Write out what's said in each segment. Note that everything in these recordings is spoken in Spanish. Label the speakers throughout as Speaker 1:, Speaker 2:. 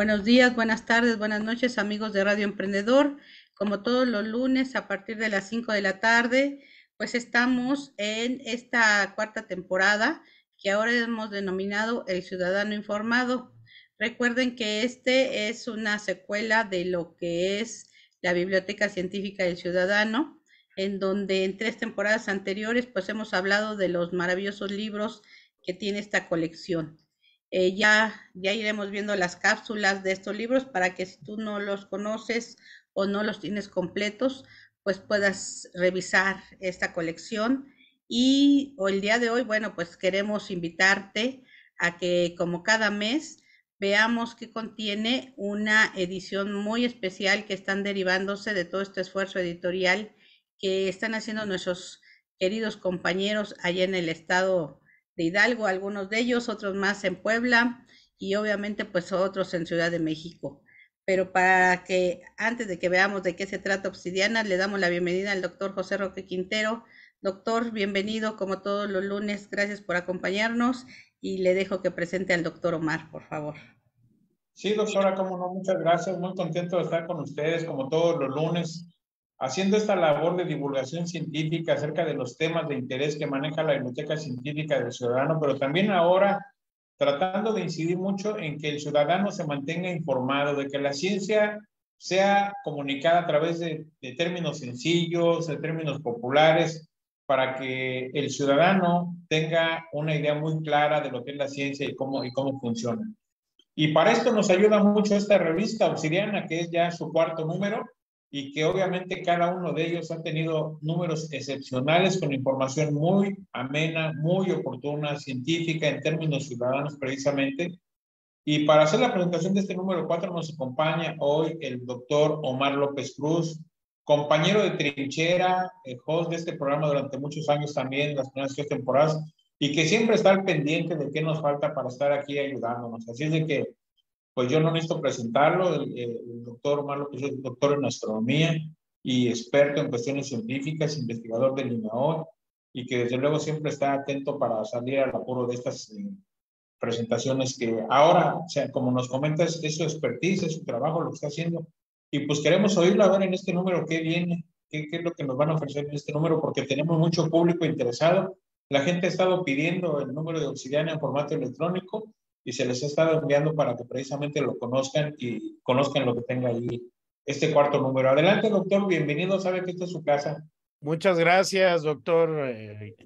Speaker 1: Buenos días, buenas tardes, buenas noches, amigos de Radio Emprendedor. Como todos los lunes a partir de las 5 de la tarde, pues estamos en esta cuarta temporada que ahora hemos denominado El Ciudadano Informado. Recuerden que este es una secuela de lo que es la Biblioteca Científica del Ciudadano, en donde en tres temporadas anteriores pues hemos hablado de los maravillosos libros que tiene esta colección. Eh, ya, ya iremos viendo las cápsulas de estos libros para que si tú no los conoces o no los tienes completos, pues puedas revisar esta colección. Y el día de hoy, bueno, pues queremos invitarte a que como cada mes veamos que contiene una edición muy especial que están derivándose de todo este esfuerzo editorial que están haciendo nuestros queridos compañeros allá en el estado Hidalgo, algunos de ellos, otros más en Puebla y obviamente pues otros en Ciudad de México. Pero para que antes de que veamos de qué se trata Obsidiana, le damos la bienvenida al doctor José Roque Quintero. Doctor, bienvenido como todos los lunes, gracias por acompañarnos y le dejo que presente al doctor Omar, por favor.
Speaker 2: Sí, doctora, como no, muchas gracias. Muy contento de estar con ustedes como todos los lunes Haciendo esta labor de divulgación científica acerca de los temas de interés que maneja la Biblioteca Científica del Ciudadano, pero también ahora tratando de incidir mucho en que el ciudadano se mantenga informado, de que la ciencia sea comunicada a través de, términos sencillos, de términos populares, para que el ciudadano tenga una idea muy clara de lo que es la ciencia y cómo, y cómo funciona. Y para esto nos ayuda mucho esta revista auxiliana, que es ya su cuarto número, y que obviamente cada uno de ellos ha tenido números excepcionales con información muy amena, muy oportuna, científica en términos ciudadanos precisamente. Y para hacer la presentación de este número cuatro nos acompaña hoy el doctor Omar López Cruz, compañero de trinchera, eh, host de este programa durante muchos años también, las primeras tres temporadas, y que siempre está al pendiente de qué nos falta para estar aquí ayudándonos. Así es de que pues yo no necesito presentarlo, el, doctor Omar que es doctor en astronomía y experto en cuestiones científicas, investigador del INAOT y que desde luego siempre está atento para salir al apuro de estas eh, presentaciones que ahora, o sea, como nos comentas, es su expertise, es su trabajo, lo que está haciendo. Y pues queremos oírlo a ver en este número qué viene, qué, qué es lo que nos van a ofrecer en este número, porque tenemos mucho público interesado. La gente ha estado pidiendo el número de Obsidiana en formato electrónico y se les está enviando para que precisamente lo conozcan y conozcan lo que tenga ahí este cuarto número. Adelante, doctor, bienvenido, sabe que esta es su casa.
Speaker 3: Muchas gracias, doctor eh,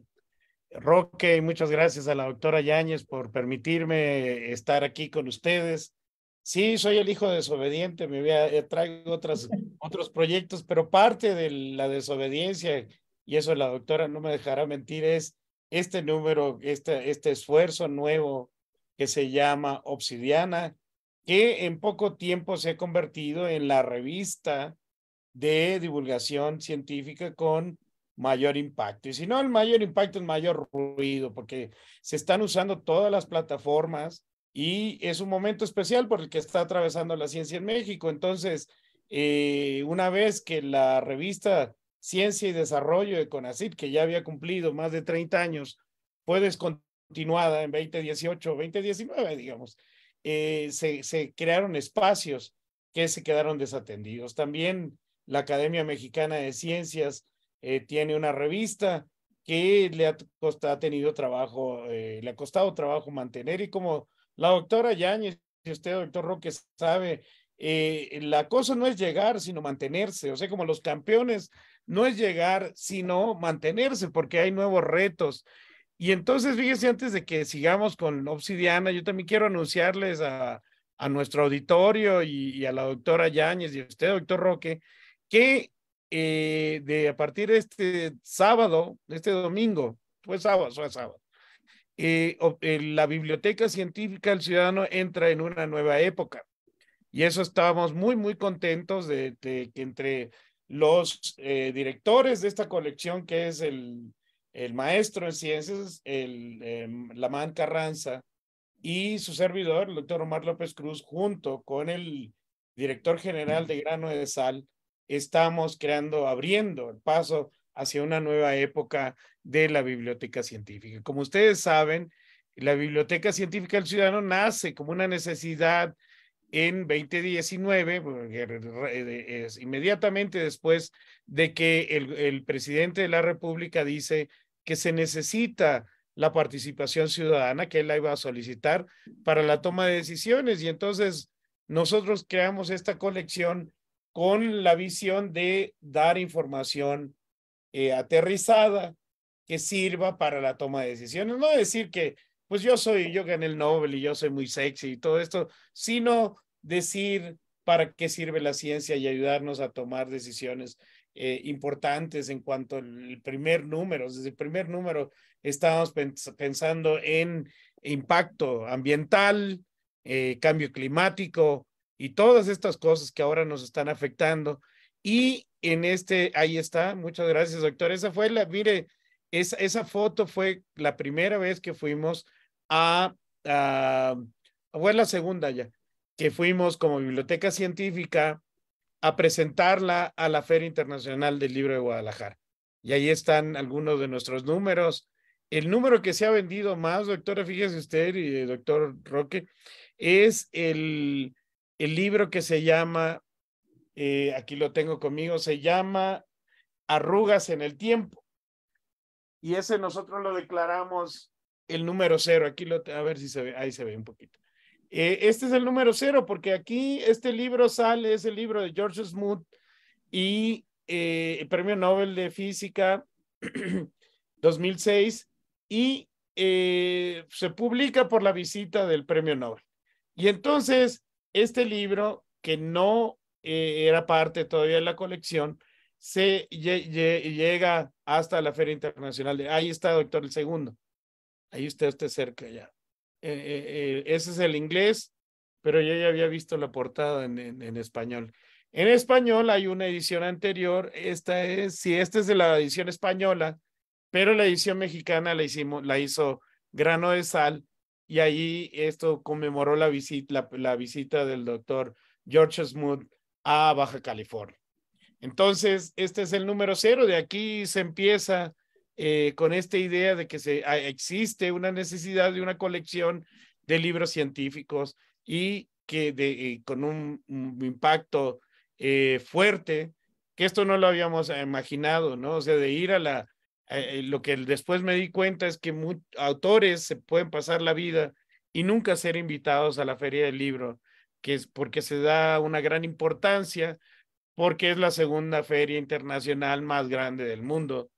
Speaker 3: Roque, y muchas gracias a la doctora Yáñez por permitirme estar aquí con ustedes. Sí, soy el hijo desobediente, me voy a, eh, traigo otras, otros proyectos, pero parte de la desobediencia, y eso la doctora no me dejará mentir, es este número, este, este esfuerzo nuevo que se llama Obsidiana, que en poco tiempo se ha convertido en la revista de divulgación científica con mayor impacto. Y si no, el mayor impacto, es mayor ruido, porque se están usando todas las plataformas y es un momento especial por el que está atravesando la ciencia en México. Entonces, eh, una vez que la revista Ciencia y Desarrollo de CONACYT, que ya había cumplido más de 30 años, contar continuada en 2018, 2019, digamos, eh, se, se, crearon espacios que se quedaron desatendidos. También la Academia Mexicana de Ciencias eh, tiene una revista que le ha, trabajo, eh, le ha costado trabajo mantener y como la doctora Yáñez y usted, doctor Roque, sabe, la cosa no es llegar, sino mantenerse, o sea, como los campeones, no es llegar, sino mantenerse, porque hay nuevos retos y entonces, fíjense, antes de que sigamos con Obsidiana, yo también quiero anunciarles a, a nuestro auditorio y, a la doctora Yáñez y a usted, doctor Roque, que eh, de a partir de este sábado, este domingo, fue sábado, fue sábado, eh, eh, la Biblioteca Científica del Ciudadano entra en una nueva época. Y eso estábamos muy, muy contentos de, que entre los directores de esta colección, que es el el maestro en ciencias, el, em, Carranza, y su servidor, el doctor Omar López Cruz, junto con el director general de Grano de Sal, estamos creando, abriendo el paso hacia una nueva época de la biblioteca científica. Como ustedes saben, la Biblioteca Científica del Ciudadano nace como una necesidad en 2019, inmediatamente después de que el presidente de la República dice que se necesita la participación ciudadana que él la iba a solicitar para la toma de decisiones. Y entonces nosotros creamos esta colección con la visión de dar información eh, aterrizada que sirva para la toma de decisiones. No decir que, pues yo soy, yo gané el Nobel y yo soy muy sexy y todo esto, sino decir para qué sirve la ciencia y ayudarnos a tomar decisiones eh, importantes en cuanto al primer número. Desde el primer número estábamos pensando en impacto ambiental, eh, cambio climático y todas estas cosas que ahora nos están afectando. Y en este, ahí está, muchas gracias, doctor. Esa fue la, mire, esa, esa foto fue la primera vez que fuimos a, a, fue la segunda ya, que fuimos como biblioteca científica a presentarla a la Feria Internacional del Libro de Guadalajara. Y ahí están algunos de nuestros números. El número que se ha vendido más, doctora, fíjese usted y eh, doctor Roque, es el, el libro que se llama, eh, aquí lo tengo conmigo, se llama Arrugas en el Tiempo. Y ese nosotros lo declaramos el número cero. Aquí lo, a ver si se ve, ahí se ve un poquito. Eh, este es el número cero, porque aquí este libro sale, es el libro de George Smoot y el eh, premio Nobel de Física 2006 y eh, se publica por la visita del premio Nobel. Y entonces, este libro, que no era parte todavía de la colección, se llega hasta la Feria Internacional. De, ahí está, doctor, el segundo. Ahí usted está cerca ya. Eh, eh, eh, ese es el inglés, pero yo ya había visto la portada en, español. En español hay una edición anterior, esta es, si sí, esta es de la edición española, pero la edición mexicana la, hicimos, la hizo Grano de Sal y ahí esto conmemoró la visita, la, visita del doctor George Smoot a Baja California. Entonces, este es el número cero, de aquí se empieza eh, con esta idea de que se, ah, existe una necesidad de una colección de libros científicos y que con un, impacto eh, fuerte, que esto no lo habíamos eh, imaginado, ¿no? O sea, de ir a la, lo que después me di cuenta es que autores se pueden pasar la vida y nunca ser invitados a la feria del libro, que es porque se da una gran importancia, porque es la segunda feria internacional más grande del mundo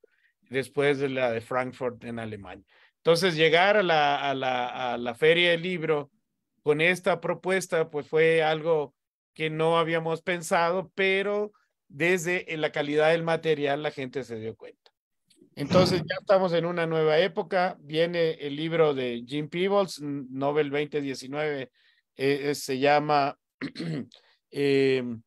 Speaker 3: después de la de Frankfurt en Alemania. Entonces, llegar a la, a la, a la feria del libro con esta propuesta, pues fue algo que no habíamos pensado, pero desde la calidad del material la gente se dio cuenta. Entonces ya estamos en una nueva época, viene el libro de Jim Peebles, Nobel 2019, e-, e-, se llama em,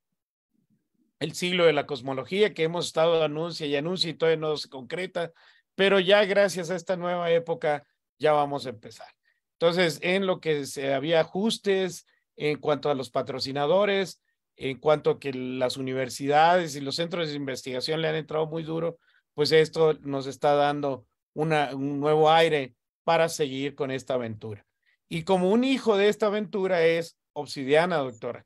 Speaker 3: el siglo de la cosmología que hemos estado anuncia y anuncia y todavía no se concreta, pero ya gracias a esta nueva época ya vamos a empezar. Entonces, en lo que se había ajustes en cuanto a los patrocinadores, en cuanto a que las universidades y los centros de investigación le han entrado muy duro, pues esto nos está dando una, un nuevo aire para seguir con esta aventura. Y como un hijo de esta aventura es Obsidiana, doctora.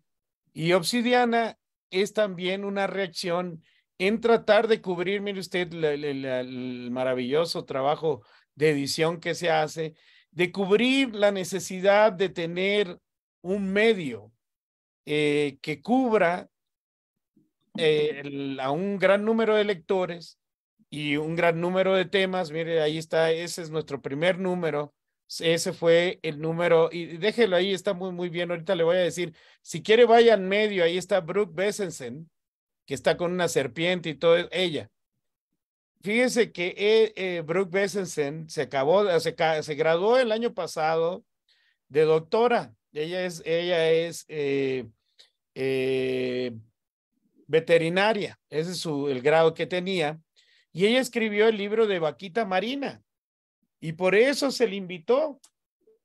Speaker 3: Y Obsidiana es también una reacción en tratar de cubrir, mire usted, el maravilloso trabajo de edición que se hace, de cubrir la necesidad de tener un medio eh, que cubra eh, a un gran número de lectores y un gran número de temas. Mire, ahí está, ese es nuestro primer número ese fue el número, y déjelo ahí, está muy, muy bien. Ahorita le voy a decir, si quiere, vaya en medio, ahí está Brooke Besensen que está con una serpiente y todo, ella. Fíjese que eh, eh, Brooke Bessensen se acabó, se, graduó el año pasado de doctora. Ella es, ella es eh, veterinaria, ese es su, el grado que tenía. Y ella escribió el libro de Vaquita Marina, y por eso se le invitó.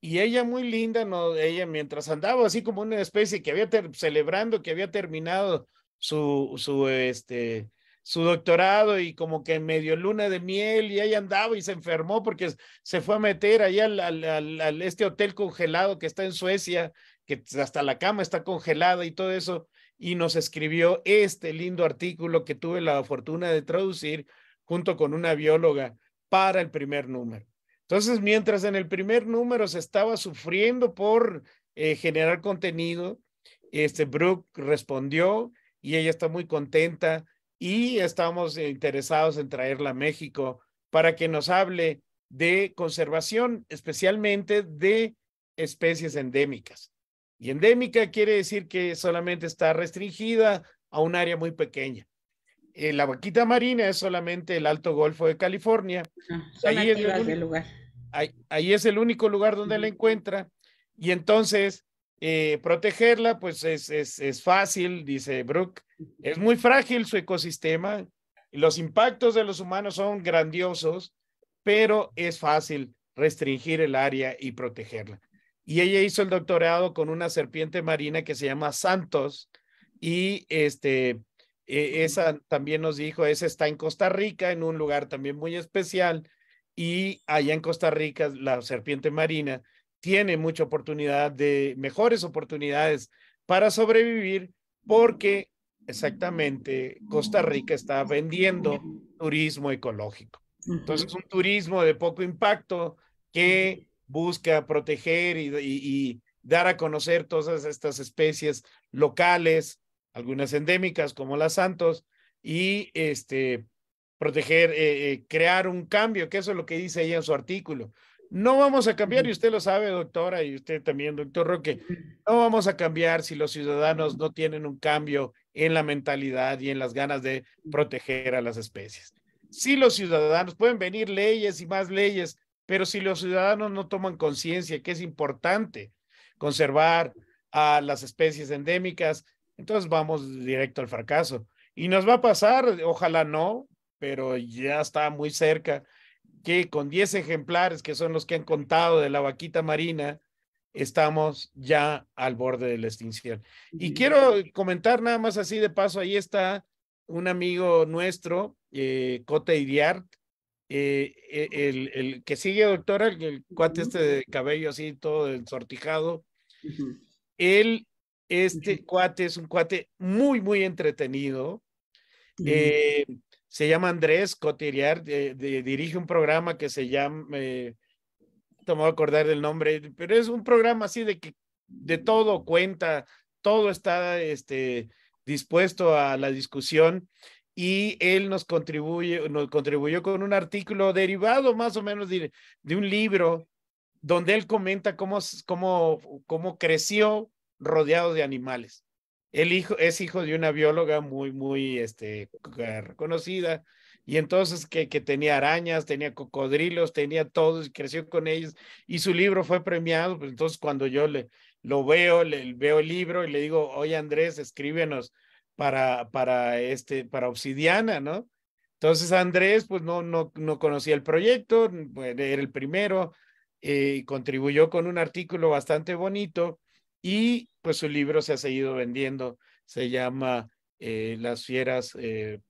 Speaker 3: Y ella muy linda, no, ella mientras andaba así como una especie que había celebrando que había terminado su, su, este, su doctorado y como que medio luna de miel y ella andaba y se enfermó porque se fue a meter ahí al, este hotel congelado que está en Suecia, que hasta la cama está congelada y todo eso, y nos escribió este lindo artículo que tuve la fortuna de traducir junto con una bióloga para el primer número. Entonces, mientras en el primer número se estaba sufriendo por eh, generar contenido, este Brooke respondió y ella está muy contenta y estamos interesados en traerla a México para que nos hable de conservación, especialmente de especies endémicas. Y endémica quiere decir que solamente está restringida a un área muy pequeña. Eh, la vaquita marina es solamente el Alto Golfo de California.
Speaker 2: ahí, es el
Speaker 3: lugar. Ahí, es el único lugar donde la encuentra. Y entonces, eh, protegerla, pues es, es, es, fácil, dice Brooke. Es muy frágil su ecosistema. Los impactos de los humanos son grandiosos, pero es fácil restringir el área y protegerla. Y ella hizo el doctorado con una serpiente marina que se llama Santos y este e, esa también nos dijo, esa está en Costa Rica, en un lugar también muy especial. Y allá en Costa Rica, la serpiente marina tiene mucha oportunidad de, mejores oportunidades para sobrevivir porque exactamente Costa Rica está vendiendo turismo ecológico. Entonces, un turismo de poco impacto que busca proteger y dar a conocer todas estas especies locales, algunas endémicas como las Santos, y este, proteger, eh, eh, crear un cambio, que eso es lo que dice ella en su artículo. No vamos a cambiar, y usted lo sabe, doctora, y usted también, doctor Roque, no vamos a cambiar si los ciudadanos no tienen un cambio en la mentalidad y en las ganas de proteger a las especies. Si los ciudadanos pueden venir leyes y más leyes, pero si los ciudadanos no toman conciencia que es importante conservar a las especies endémicas, entonces vamos directo al fracaso. Y nos va a pasar, ojalá no, pero ya está muy cerca, que con 10 ejemplares, que son los que han contado de la vaquita marina, estamos ya al borde de la extinción. Y quiero comentar nada más así de paso, ahí está un amigo nuestro, eh, Cote Idiart, eh, e, el, el, que sigue, doctora, el cuate este de cabello así todo ensortijado, él este cuate es un cuate muy, muy entretenido.
Speaker 1: Eh,
Speaker 3: se llama Andrés Cotiriar, eh, dirige un programa que se llama, eh, a acordar del nombre, pero es un programa así de que de todo cuenta, todo está este, dispuesto a la discusión y él nos contribuye, nos contribuyó con un artículo derivado más o menos de, de un libro donde él comenta cómo, cómo, cómo creció rodeado de animales. El hijo es hijo de una bióloga muy, muy este, eh, reconocida, y entonces que, que, tenía arañas, tenía cocodrilos, tenía todos y creció con ellos, y su libro fue premiado, pues entonces cuando yo le, lo veo, le, veo el libro y le digo, oye Andrés, escríbenos para, para, este, para Obsidiana, ¿no? Entonces Andrés, pues no, no, no conocía el proyecto, era el primero, eh, y contribuyó con un artículo bastante bonito, y pues su libro se ha seguido vendiendo, se llama eh, Las fieras eh,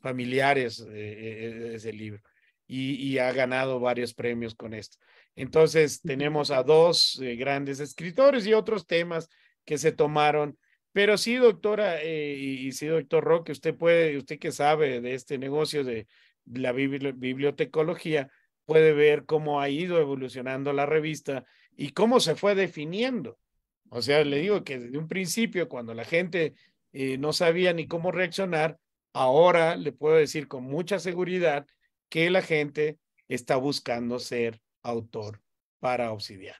Speaker 3: familiares, eh, eh libro, y, ha ganado varios premios con esto. Entonces tenemos a dos grandes escritores y otros temas que se tomaron. Pero sí, doctora, y, sí, doctor Roque, usted puede, usted que sabe de este negocio de la bibliotecología, puede ver cómo ha ido evolucionando la revista y cómo se fue definiendo. O sea, le digo que desde un principio, cuando la gente eh, no sabía ni cómo reaccionar, ahora le puedo decir con mucha seguridad que la gente está buscando ser autor para Obsidian.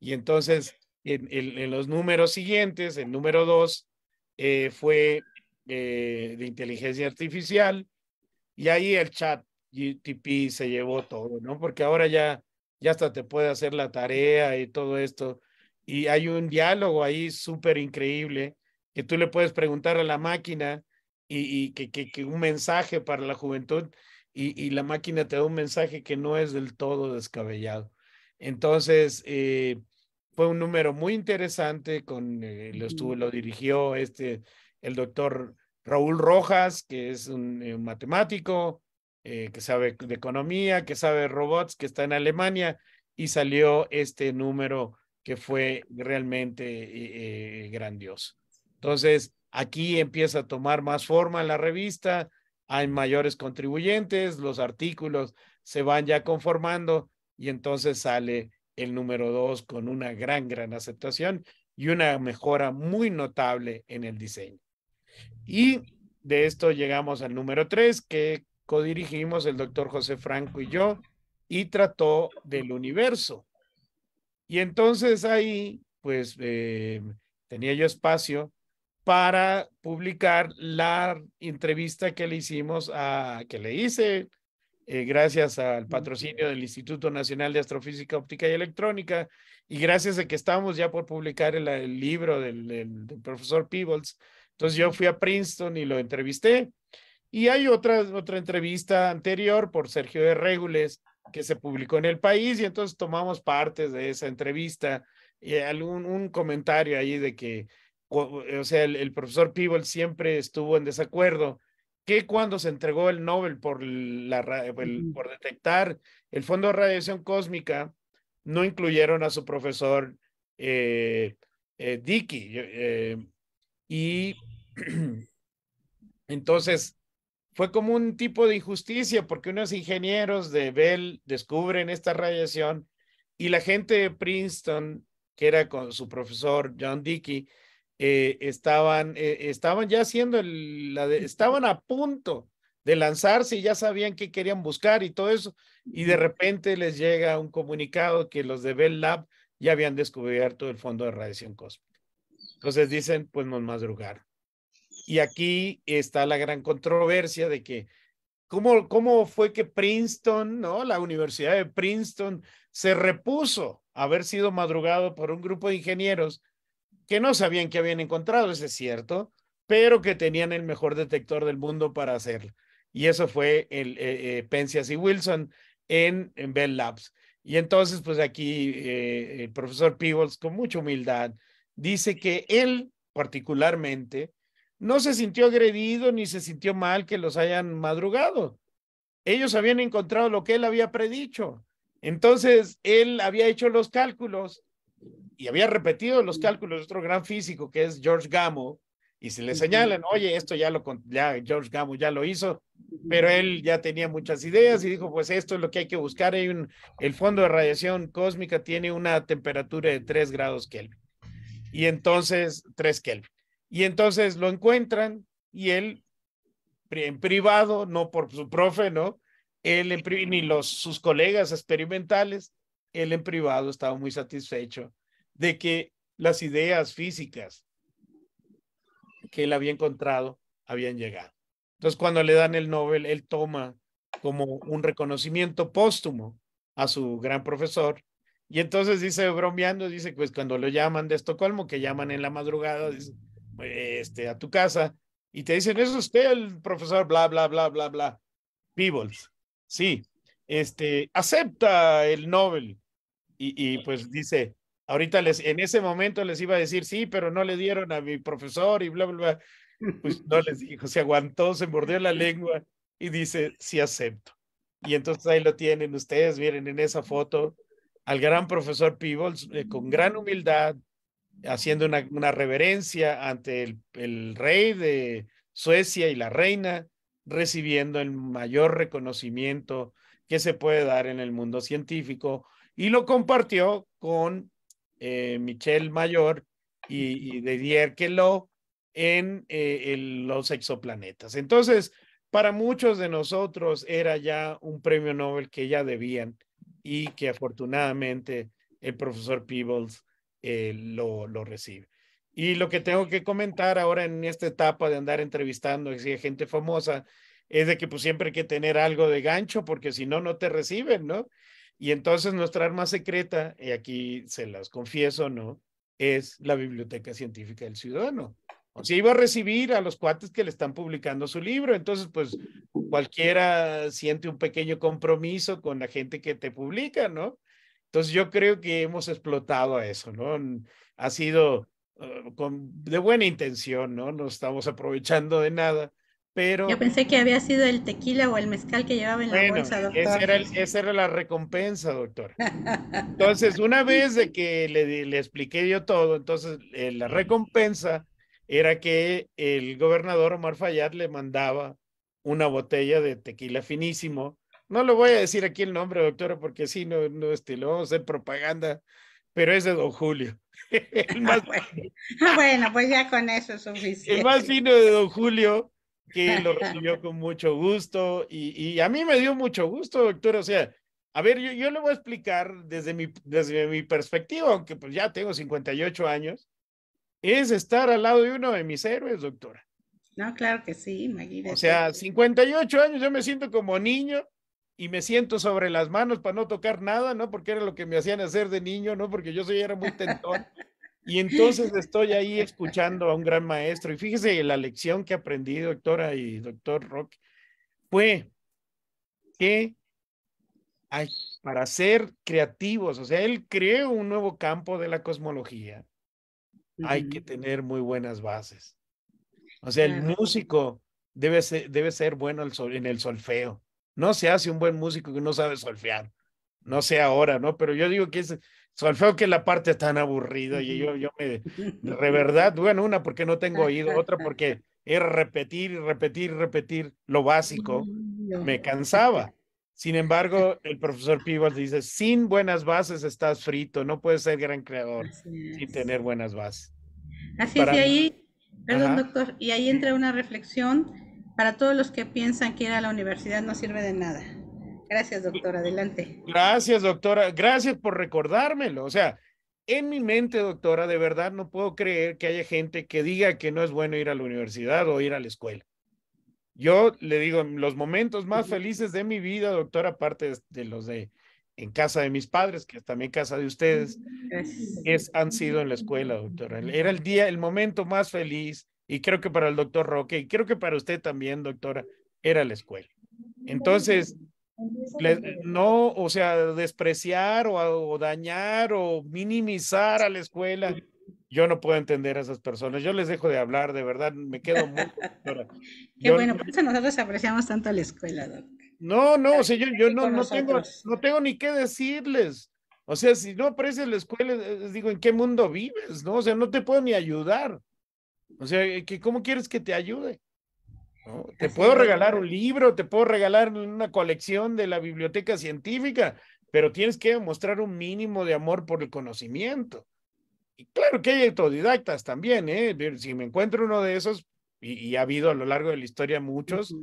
Speaker 3: Y entonces, en, los números siguientes, el número dos eh, fue eh, de inteligencia artificial y ahí el chat GTP se llevó todo, ¿no? Porque ahora ya, ya hasta te puede hacer la tarea y todo esto y hay un diálogo ahí súper increíble que tú le puedes preguntar a la máquina y, que, un mensaje para la juventud y, la máquina te da un mensaje que no es del todo descabellado. Entonces, eh, fue un número muy interesante, con, eh, lo, estuvo, lo dirigió este, el doctor Raúl Rojas, que es un, eh, matemático, que sabe de economía, que sabe robots, que está en Alemania, y salió este número que fue realmente eh, eh, grandioso. Entonces, aquí empieza a tomar más forma la revista, hay mayores contribuyentes, los artículos se van ya conformando y entonces sale el número dos con una gran, gran aceptación y una mejora muy notable en el diseño. Y de esto llegamos al número tres que codirigimos el doctor José Franco y yo y trató del universo. Y entonces ahí, pues, eh, tenía yo espacio para publicar la entrevista que le hicimos a, que le hice, eh, gracias al patrocinio del Instituto Nacional de Astrofísica Óptica y Electrónica, y gracias a que estamos ya por publicar el, libro del, profesor Peebles. Entonces yo fui a Princeton y lo entrevisté. Y hay otra, otra entrevista anterior por Sergio de Regules, que se publicó en el país y entonces tomamos partes de esa entrevista y algún un comentario ahí de que, eh, o sea, el, profesor Peeble siempre estuvo en desacuerdo que cuando se entregó el Nobel por, la, por detectar el fondo de radiación cósmica, no incluyeron a su profesor eh, eh Dickey. Eh, y entonces, fue como un tipo de injusticia porque unos ingenieros de Bell descubren esta radiación y la gente de Princeton, que era con su profesor John Dickey, eh, estaban, eh, estaban ya haciendo, la estaban a punto de lanzarse y ya sabían qué querían buscar y todo eso. Y de repente les llega un comunicado que los de Bell Lab ya habían descubierto el fondo de radiación cósmica. Entonces dicen, pues nos madrugaron. Y aquí está la gran controversia de que cómo, cómo fue que Princeton, ¿no? La Universidad de Princeton se repuso haber sido madrugado por un grupo de ingenieros que no sabían que habían encontrado, ese es cierto, pero que tenían el mejor detector del mundo para hacerlo. Y eso fue el eh, eh y Wilson en, Bell Labs. Y entonces, pues aquí eh, el profesor Peebles, con mucha humildad, dice que él particularmente no se sintió agredido ni se sintió mal que los hayan madrugado. Ellos habían encontrado lo que él había predicho. Entonces, él había hecho los cálculos y había repetido los cálculos de otro gran físico que es George Gamow. Y se le señalan, oye, esto ya lo, ya George Gamow ya lo hizo, pero él ya tenía muchas ideas y dijo, pues esto es lo que hay que buscar. Hay el fondo de radiación cósmica tiene una temperatura de 3 grados Kelvin. Y entonces, 3 Kelvin. Y entonces lo encuentran y él, en privado, no por su profe, ¿no? Él en ni los, sus colegas experimentales, él en privado estaba muy satisfecho de que las ideas físicas que él había encontrado habían llegado. Entonces, cuando le dan el Nobel, él toma como un reconocimiento póstumo a su gran profesor. Y entonces dice, bromeando, dice, pues cuando lo llaman de Estocolmo, que llaman en la madrugada, dice, este, a tu casa y te dicen, ¿es usted el profesor bla, bla, bla, bla, bla? Peebles. Sí. Este, acepta el Nobel. Y, y, pues dice, ahorita les, en ese momento les iba a decir, sí, pero no le dieron a mi profesor y bla, bla, bla. Pues no les dijo, se aguantó, se mordió la lengua y dice, sí acepto. Y entonces ahí lo tienen ustedes, miren en esa foto al gran profesor Peebles eh, con gran humildad, haciendo una, reverencia ante el, rey de Suecia y la reina, recibiendo el mayor reconocimiento que se puede dar en el mundo científico y lo compartió con eh, Michel Mayor y, Didier Queloz en eh, los exoplanetas. Entonces, para muchos de nosotros era ya un premio Nobel que ya debían y que afortunadamente el profesor Peebles eh, lo, lo, recibe. Y lo que tengo que comentar ahora en esta etapa de andar entrevistando gente famosa es de que pues siempre hay que tener algo de gancho porque si no, no te reciben, ¿no? Y entonces nuestra arma secreta, y aquí se las confieso, ¿no? Es la Biblioteca Científica del Ciudadano. O sea, iba a recibir a los cuates que le están publicando su libro. Entonces, pues cualquiera siente un pequeño compromiso con la gente que te publica, ¿no? Entonces yo creo que hemos explotado a eso, ¿no? Mm, ha sido eh, con, de buena intención, ¿no? No estamos aprovechando de nada, pero... Yo pensé
Speaker 1: que había sido el tequila o el mezcal que llevaba en la bolsa, doctor. Esa era,
Speaker 3: esa era, la recompensa, doctor. Entonces, una vez de que le, expliqué yo todo, entonces eh, la recompensa era que el gobernador Omar Fayad le mandaba una botella de tequila finísimo no lo voy a decir aquí el nombre, doctora, porque sí, no, no, este, lo vamos a hacer propaganda, pero es de don Julio. Ah,
Speaker 1: bueno, pues ya con eso es suficiente. El más
Speaker 3: fino de don Julio, que lo recibió con mucho gusto y, a mí me dio mucho gusto, doctora, o sea, a ver, yo, yo le voy a explicar desde mi, desde mi perspectiva, aunque pues ya tengo 58 años, es estar al lado de uno de mis héroes, doctora. No, claro que sí, imagínate. O sea, 58 años, yo me siento como niño y me siento sobre las manos para no tocar nada, ¿no? Porque era lo que me hacían hacer de niño, ¿no? Porque yo soy era muy tentón. Y entonces estoy ahí escuchando a un gran maestro. Y fíjese la lección que aprendí, doctora y doctor rock fue que para ser creativos, o sea, él creó un nuevo campo de la cosmología. Hay que tener muy buenas bases. O sea, el músico debe ser, debe ser bueno en el solfeo no se hace un buen músico que no sabe solfear. No sé ahora, ¿no? Pero yo digo que es solfeo que la parte tan aburrida y yo, yo me, de verdad, bueno, una porque no tengo oído, otra porque es repetir y repetir y repetir lo básico. Me cansaba. Sin embargo, el profesor Peebles dice, sin buenas bases estás frito, no puedes ser gran creador sin tener buenas bases.
Speaker 1: Así es, ahí, perdón doctor, y ahí entra una reflexión para todos los que piensan que ir a la universidad no sirve de nada. Gracias, doctor. Adelante.
Speaker 3: Gracias, doctora. Gracias por recordármelo. O sea, en mi mente, doctora, de verdad no puedo creer que haya gente que diga que no es bueno ir a la universidad o ir a la escuela. Yo le digo, los momentos más felices de mi vida, doctora, aparte de los de en casa de mis padres, que es también casa de ustedes, es, han sido en la escuela, doctora. Era el día, el momento más feliz y creo que para el doctor Roque, y creo que para usted también, doctora, era la escuela. Entonces, no, o sea, despreciar o, dañar o minimizar a la escuela, yo no puedo entender a esas personas. Yo les dejo de hablar, de verdad, me quedo muy.
Speaker 1: Qué bueno, por eso nosotros apreciamos tanto a la escuela, doctor.
Speaker 3: No, no, o sea, yo, yo no, no, tengo, no tengo ni qué decirles. O sea, si no aprecias la escuela, eh, digo, ¿en qué mundo vives? No, o sea, no te puedo ni ayudar. O sea, eh, ¿cómo quieres que te ayude? Te puedo regalar un libro, te puedo regalar una colección de la biblioteca científica, pero tienes que mostrar un mínimo de amor por el conocimiento. Y claro que hay autodidactas también, ¿eh? Si me encuentro uno de esos, y, ha habido a lo largo de la historia muchos,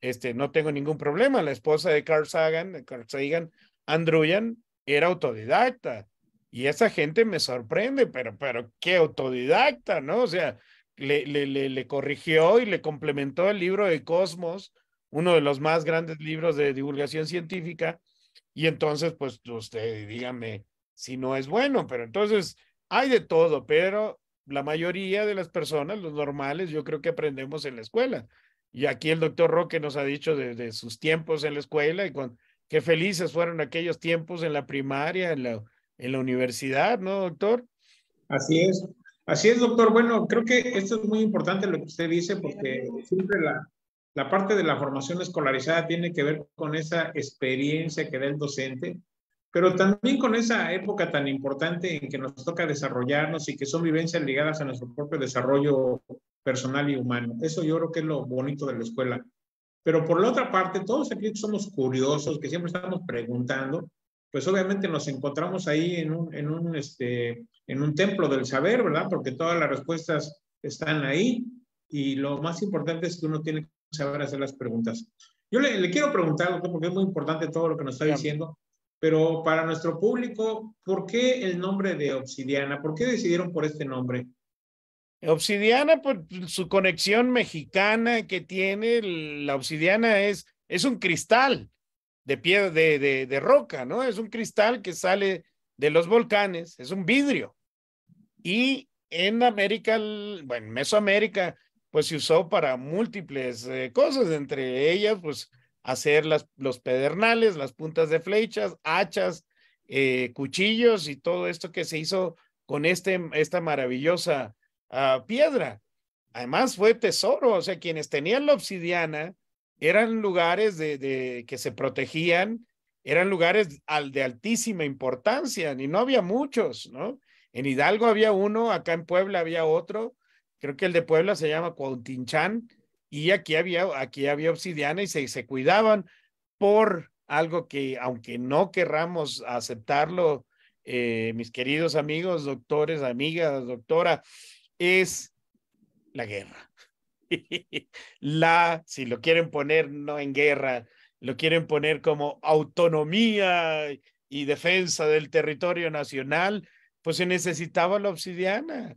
Speaker 3: este, no tengo ningún problema. La esposa de Carl Sagan, de Carl Sagan, Andruyan, era autodidacta. Y esa gente me sorprende, pero, pero qué autodidacta, ¿no? O sea, le, corrigió y le complementó el libro de Cosmos, uno de los más grandes libros de divulgación científica. Y entonces, pues usted dígame si no es bueno, pero entonces hay de todo, pero la mayoría de las personas, los normales, yo creo que aprendemos en la escuela. Y aquí el doctor Roque nos ha dicho de, sus tiempos en la escuela y con, qué felices fueron aquellos tiempos en la
Speaker 2: primaria, en la, en la universidad, ¿no, doctor? Así es. Así es, doctor. Bueno, creo que esto es muy importante lo que usted dice, porque siempre la, parte de la formación escolarizada tiene que ver con esa experiencia que da el docente, pero también con esa época tan importante en que nos toca desarrollarnos y que son vivencias ligadas a nuestro propio desarrollo personal y humano. Eso yo creo que es lo bonito de la escuela. Pero por la otra parte, todos aquí somos curiosos, que siempre estamos preguntando, pues obviamente nos encontramos ahí en un, en un, este, en un templo del saber, ¿verdad? Porque todas las respuestas están ahí y lo más importante es que uno tiene que saber hacer las preguntas. Yo le, quiero preguntar, porque es muy importante todo lo que nos está diciendo, pero para nuestro público, ¿por qué el nombre de Obsidiana? ¿Por qué decidieron por este nombre?
Speaker 3: Obsidiana, por pues, su conexión mexicana que tiene, la obsidiana es, es un cristal de piedra, de, roca, ¿no? Es un cristal que sale de los volcanes, es un vidrio. Y en América, bueno, en Mesoamérica, pues se usó para múltiples eh, cosas, entre ellas, pues hacer las, los pedernales, las puntas de flechas, hachas, eh, cuchillos y todo esto que se hizo con este, esta maravillosa ah, piedra. Además fue tesoro, o sea, quienes tenían la obsidiana eran lugares de, que se protegían, eran lugares al, de altísima importancia y no había muchos, ¿no? En Hidalgo había uno, acá en Puebla había otro, creo que el de Puebla se llama Cuautinchán y aquí había, aquí había obsidiana y se, cuidaban por algo que, aunque no querramos aceptarlo, eh, mis queridos amigos, doctores, amigas, doctora, es la guerra. la, si lo quieren poner no en guerra, lo quieren poner como autonomía y defensa del territorio nacional, pues se necesitaba la obsidiana.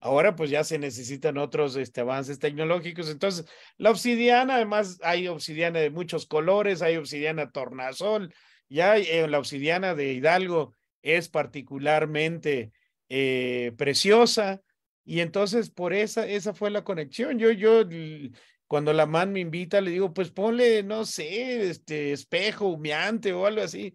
Speaker 3: Ahora pues ya se necesitan otros este, avances tecnológicos. Entonces, la obsidiana, además hay obsidiana de muchos colores, hay obsidiana tornasol, ya eh, la obsidiana de Hidalgo es particularmente eh, preciosa. Y entonces por esa, esa fue la conexión. Yo, yo, cuando la man me invita, le digo, pues ponle, no sé, este espejo humeante o algo así.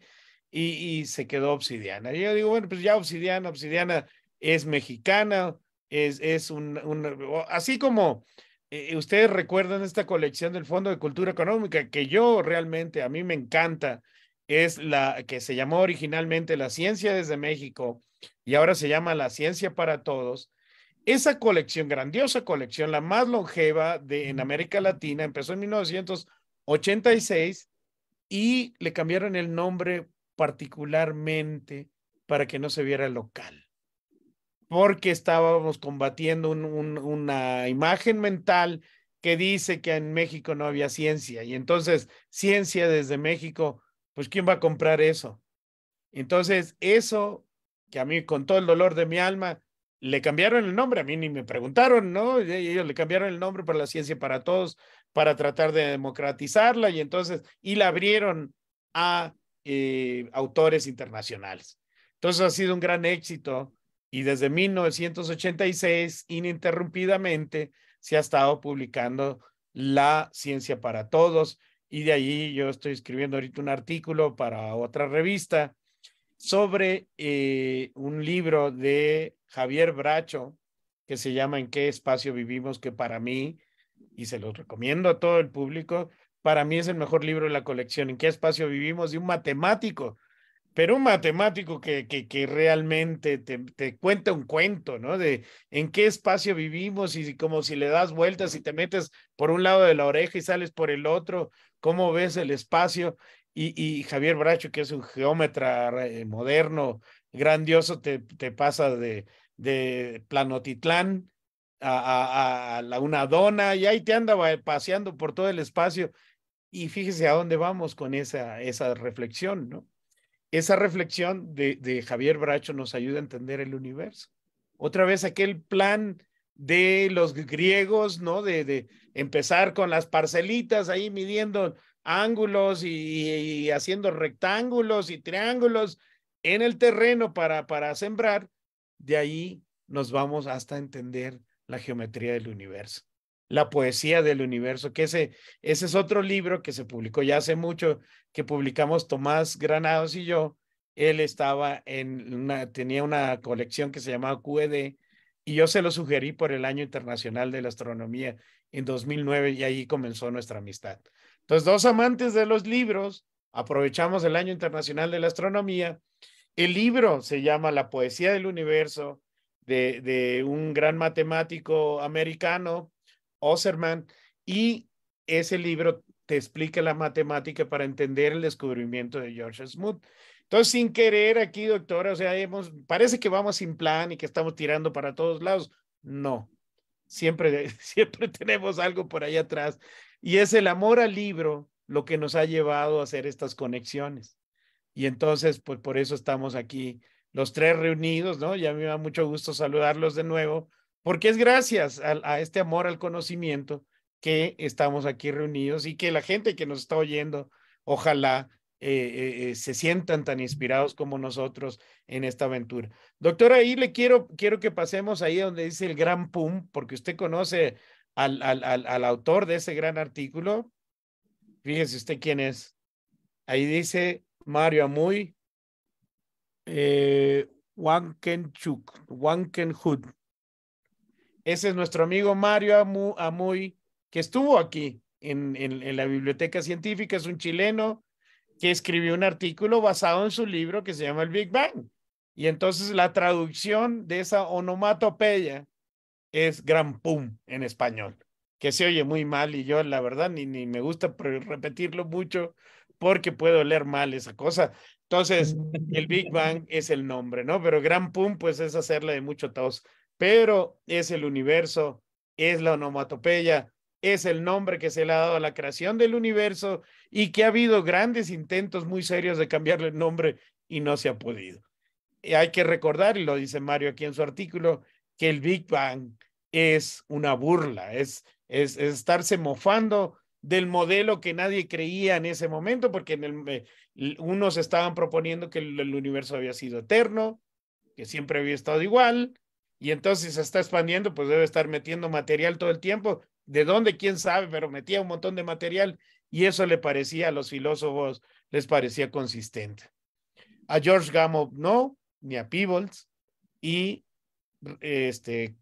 Speaker 3: Y, y se quedó obsidiana. Y yo digo, bueno, pues ya obsidiana, obsidiana es mexicana, es, es un, un así como eh, ustedes recuerdan esta colección del Fondo de Cultura Económica, que yo realmente, a mí me encanta, es la que se llamó originalmente La Ciencia desde México y ahora se llama La Ciencia para Todos esa colección, grandiosa colección, la más longeva de, en América Latina, empezó en 1986 y le cambiaron el nombre particularmente para que no se viera local, porque estábamos combatiendo una imagen mental que dice que en México no había ciencia y entonces ciencia desde México, pues ¿quién va a comprar eso? Entonces, eso que a mí con todo el dolor de mi alma le cambiaron el nombre, a mí ni me preguntaron, ¿no? Ellos le cambiaron el nombre para la ciencia para todos, para tratar de democratizarla y entonces, y la abrieron a eh, autores internacionales. Entonces ha sido un gran éxito y desde 1986, ininterrumpidamente, se ha estado publicando La Ciencia para Todos y de ahí yo estoy escribiendo ahorita un artículo para otra revista sobre eh, un libro de Javier Bracho que se llama En qué espacio vivimos, que para mí, y se los recomiendo a todo el público, para mí es el mejor libro de la colección, En qué espacio vivimos, de un matemático, pero un matemático que, que, realmente te, te, cuenta un cuento, ¿no? De en qué espacio vivimos y como si le das vueltas y te metes por un lado de la oreja y sales por el otro, cómo ves el espacio y, Javier Bracho, que es un geómetra eh, moderno, grandioso, te, pasa de, de Planotitlán a, a, la una dona y ahí te anda paseando por todo el espacio. Y fíjese a dónde vamos con esa, esa reflexión, ¿no? Esa reflexión de, Javier Bracho nos ayuda a entender el universo. Otra vez aquel plan de los griegos, ¿no? de empezar con las parcelitas ahí midiendo ángulos y, haciendo rectángulos y triángulos en el terreno para, para sembrar, de ahí nos vamos hasta entender la geometría del universo, la poesía del universo, que ese, ese es otro libro que se publicó ya hace mucho, que publicamos Tomás Granados y yo. Él estaba en tenía una colección que se llamaba QED y yo se lo sugerí por el Año Internacional de la Astronomía en 2009 y ahí comenzó nuestra amistad. Entonces, dos amantes de los libros, aprovechamos el Año Internacional de la Astronomía. El libro se llama La Poesía del Universo, de, un gran matemático americano, Osserman, y ese libro te explica la matemática para entender el descubrimiento de George Smoot. Entonces, sin querer aquí, doctora, o sea, hemos, parece que vamos sin plan y que estamos tirando para todos lados. No, siempre, siempre tenemos algo por ahí atrás y es el amor al libro lo que nos ha llevado a hacer estas conexiones. Y entonces, pues por eso estamos aquí los tres reunidos, ¿no? Ya me da mucho gusto saludarlos de nuevo, porque es gracias a, este amor al conocimiento que estamos aquí reunidos y que la gente que nos está oyendo, ojalá eh, eh, eh, se sientan tan inspirados como nosotros en esta aventura. Doctor, ahí le quiero, quiero que pasemos ahí donde dice el gran pum, porque usted conoce al, autor de ese gran artículo. Fíjese usted quién es. Ahí dice Mario Amuy eh, Wankenchuk, Wankenhut. Ese es nuestro amigo Mario Amuy, que estuvo aquí en, en, en, la biblioteca científica, es un chileno que escribió un artículo basado en su libro que se llama El Big Bang. Y entonces la traducción de esa onomatopeya es gran pum en español, que se oye muy mal y yo la verdad ni, me gusta repetirlo mucho porque puedo leer mal esa cosa. Entonces, el Big Bang es el nombre, ¿no? Pero gran pum pues es hacerle de mucho tos, pero es el universo, es la onomatopeya, es el nombre que se le ha dado a la creación del universo y que ha habido grandes intentos muy serios de cambiarle el nombre y no se ha podido. Y hay que recordar, y lo dice Mario aquí en su artículo, que el Big Bang es una burla, es, es, estarse mofando del modelo que nadie creía en ese momento, porque en el, eh, unos estaban proponiendo que el, universo había sido eterno, que siempre había estado igual, y entonces se está expandiendo, pues debe estar metiendo material todo el tiempo, de dónde, quién sabe, pero metía un montón de material, y eso le parecía a los filósofos, les parecía consistente. A George Gamow no, ni a Peebles, y este,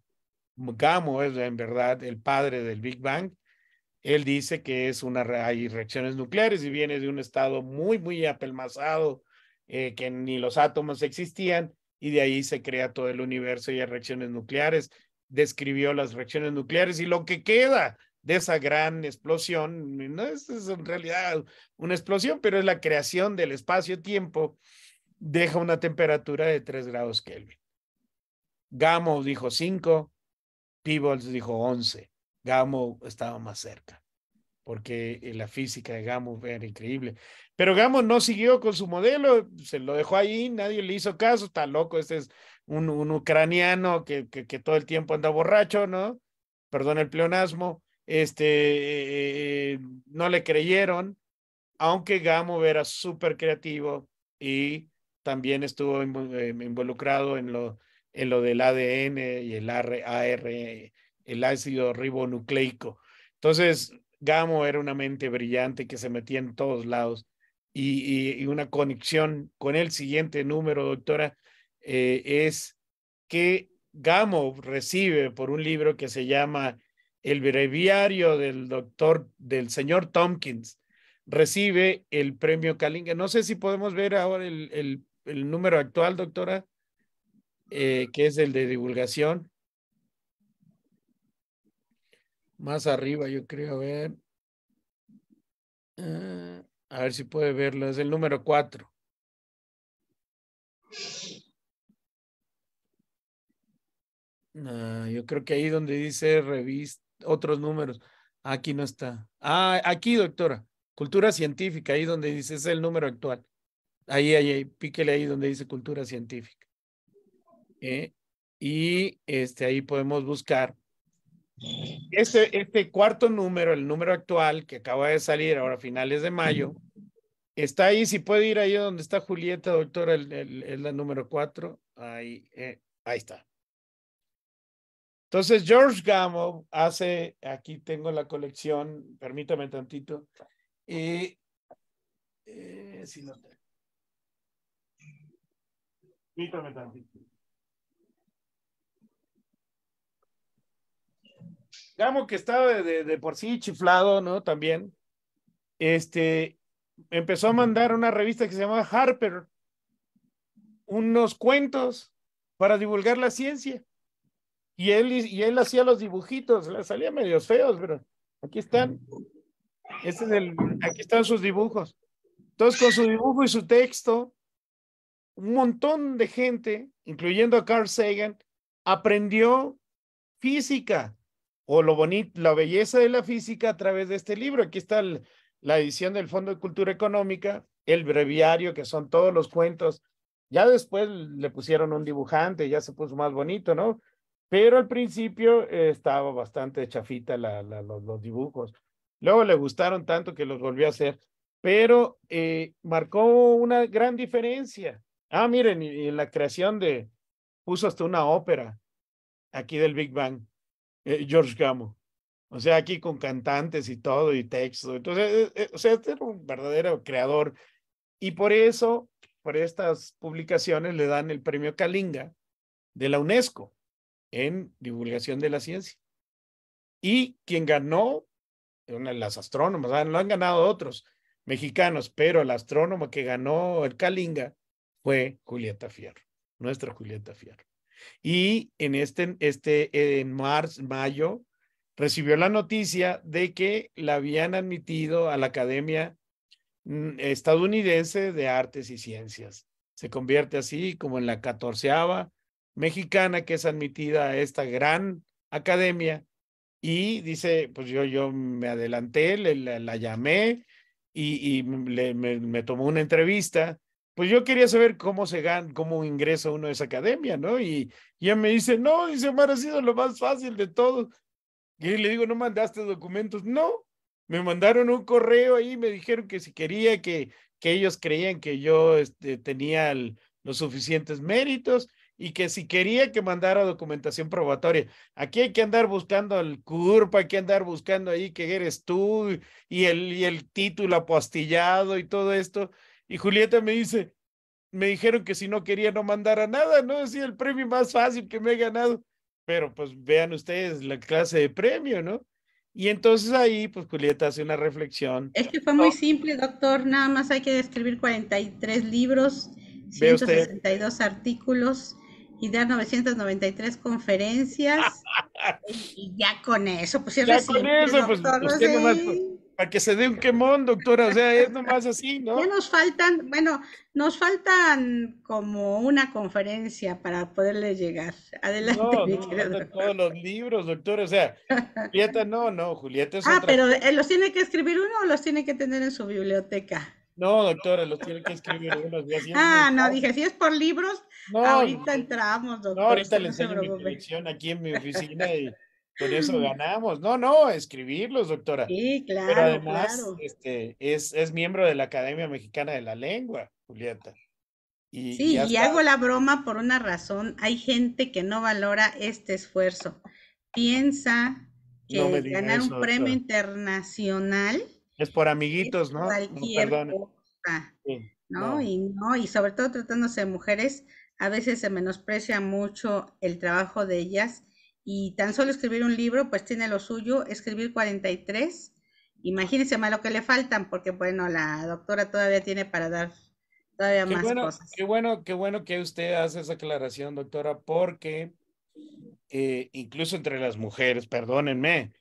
Speaker 3: es en verdad, el padre del Big Bang, él dice que es una, hay reacciones nucleares y viene de un estado muy, muy apelmazado, eh, que ni los átomos existían, y de ahí se crea todo el universo y hay reacciones nucleares. Describió las reacciones nucleares y lo que queda de esa gran explosión, no es, es en realidad una explosión, pero es la creación del espacio-tiempo, deja una temperatura de 3 grados Kelvin. Gamo dijo 5, Peebles dijo 11. Gamo estaba más cerca, porque eh, la física de Gamo era increíble. Pero Gamo no siguió con su modelo, se lo dejó ahí, nadie le hizo caso, está loco, este es un, un ucraniano que, que, todo el tiempo anda borracho, ¿no? Perdón el pleonasmo, este, eh, eh, no le creyeron, aunque Gamo era súper creativo y también estuvo involucrado en lo en lo del ADN y el AR, el ácido ribonucleico. Entonces, Gamo era una mente brillante que se metía en todos lados y, una conexión con el siguiente número, doctora, eh, es que Gamo recibe por un libro que se llama El breviario del doctor, del señor Tompkins, recibe el premio Kalinga. No sé si podemos ver ahora el número actual, doctora. Eh, que es el de divulgación. Más arriba, yo creo, a ver. Ah, a ver si puede verlo, es el número cuatro ah, yo creo que ahí donde dice revista, otros números. Aquí no está. Ah, aquí, doctora. Cultura científica, ahí donde dice es el número actual. Ahí, ahí, ahí píquele ahí donde dice cultura científica. ¿eh? y este, ahí podemos buscar. Este, este cuarto número, el número actual que acaba de salir ahora a finales de mayo, está ahí, si puede ir ahí donde está Julieta, doctora, es el, el, la número cuatro, ahí, eh, ahí está. Entonces, George gamo hace, aquí tengo la colección, permítame tantito, y eh, si no, permítame tantito. Gamo, que estaba de, por sí chiflado, ¿no? También, este, empezó a mandar una revista que se llamaba Harper, unos cuentos para divulgar la ciencia. Y él, y él hacía los dibujitos, le salía medios feos, pero aquí están. Este es el, aquí están sus dibujos. Entonces, con su dibujo y su texto, un montón de gente, incluyendo a Carl Sagan, aprendió física o lo bonito, la belleza de la física a través de este libro. Aquí está la edición del Fondo de Cultura Económica, el breviario, que son todos los cuentos. Ya después le pusieron un dibujante, ya se puso más bonito, ¿no? Pero al principio eh, estaba bastante chafita la, los, dibujos. Luego le gustaron tanto que los volvió a hacer, pero eh, marcó una gran diferencia. Ah, miren, y, en la creación de, puso hasta una ópera aquí del Big Bang. Eh, George Gamo. O sea, aquí con cantantes y todo y texto. Entonces, eh, eh, o sea, este era un verdadero creador. Y por eso, por estas publicaciones, le dan el premio Kalinga de la UNESCO en divulgación de la ciencia. Y quien ganó, una de las astrónomas, lo han ganado otros mexicanos, pero el astrónomo que ganó el Kalinga fue Julieta Fierro, nuestra Julieta Fierro. Y en este, este en marzo, mayo, recibió la noticia de que la habían admitido a la Academia mm, Estadounidense de Artes y Ciencias. Se convierte así como en la catorceava mexicana que es admitida a esta gran academia y dice, pues yo, yo me adelanté, le, la, llamé y, le, me tomó una entrevista pues yo quería saber cómo se gana, cómo ingresa uno a esa academia, ¿no? Y ya me dice, no, dice, me ha sido lo más fácil de todo. Y le digo, ¿no mandaste documentos? No, me mandaron un correo ahí, me dijeron que si quería, que, que ellos creían que yo este, tenía los suficientes méritos y que si quería que mandara documentación probatoria. Aquí hay que andar buscando al CURP, hay que andar buscando ahí que eres tú y el, y el título apostillado y todo esto. Y Julieta me dice, me dijeron que si no quería no mandara nada, ¿no? es el premio más fácil que me he ganado. Pero pues vean ustedes la clase de premio, ¿no? Y entonces ahí, pues Julieta hace una reflexión.
Speaker 1: Es que fue muy simple, doctor. Nada más hay que escribir 43 libros, 162 artículos y dar 993 conferencias. y ya con eso, pues ya con eso, pues,
Speaker 3: para que se dé un quemón, doctora, o sea, es nomás
Speaker 1: así, ¿no? Ya nos faltan, bueno, nos faltan como una conferencia para poderle llegar. Adelante. No,
Speaker 3: no, todos los libros, doctora, o sea, Julieta no, no, Julieta es Ah, pero eh,
Speaker 1: ¿los tiene que escribir uno o los tiene que tener en su biblioteca?
Speaker 3: No, doctora, los tiene que escribir unos ah, no, dije,
Speaker 1: si es por libros, ahorita entramos, doctora. No, ahorita le enseño mi
Speaker 3: dirección aquí en mi oficina y por eso mm. ganamos. No, no, escribirlos, doctora. Sí, claro. Pero además, Este, es, miembro de la Academia Mexicana de la Lengua, Julieta. Y, sí, y, hago
Speaker 1: la broma por una razón. Hay gente que no valora este esfuerzo. Piensa que ganar un premio internacional
Speaker 3: es por amiguitos, ¿no? Cualquier
Speaker 1: no, Y y sobre todo tratándose de mujeres, a veces se menosprecia mucho el trabajo de ellas y tan solo escribir un libro, pues tiene lo suyo, escribir 43. Imagínense más lo que le faltan, porque bueno, la doctora todavía tiene para dar todavía más cosas.
Speaker 3: Qué bueno, qué bueno que usted hace esa aclaración, doctora, porque eh, incluso entre las mujeres, perdónenme,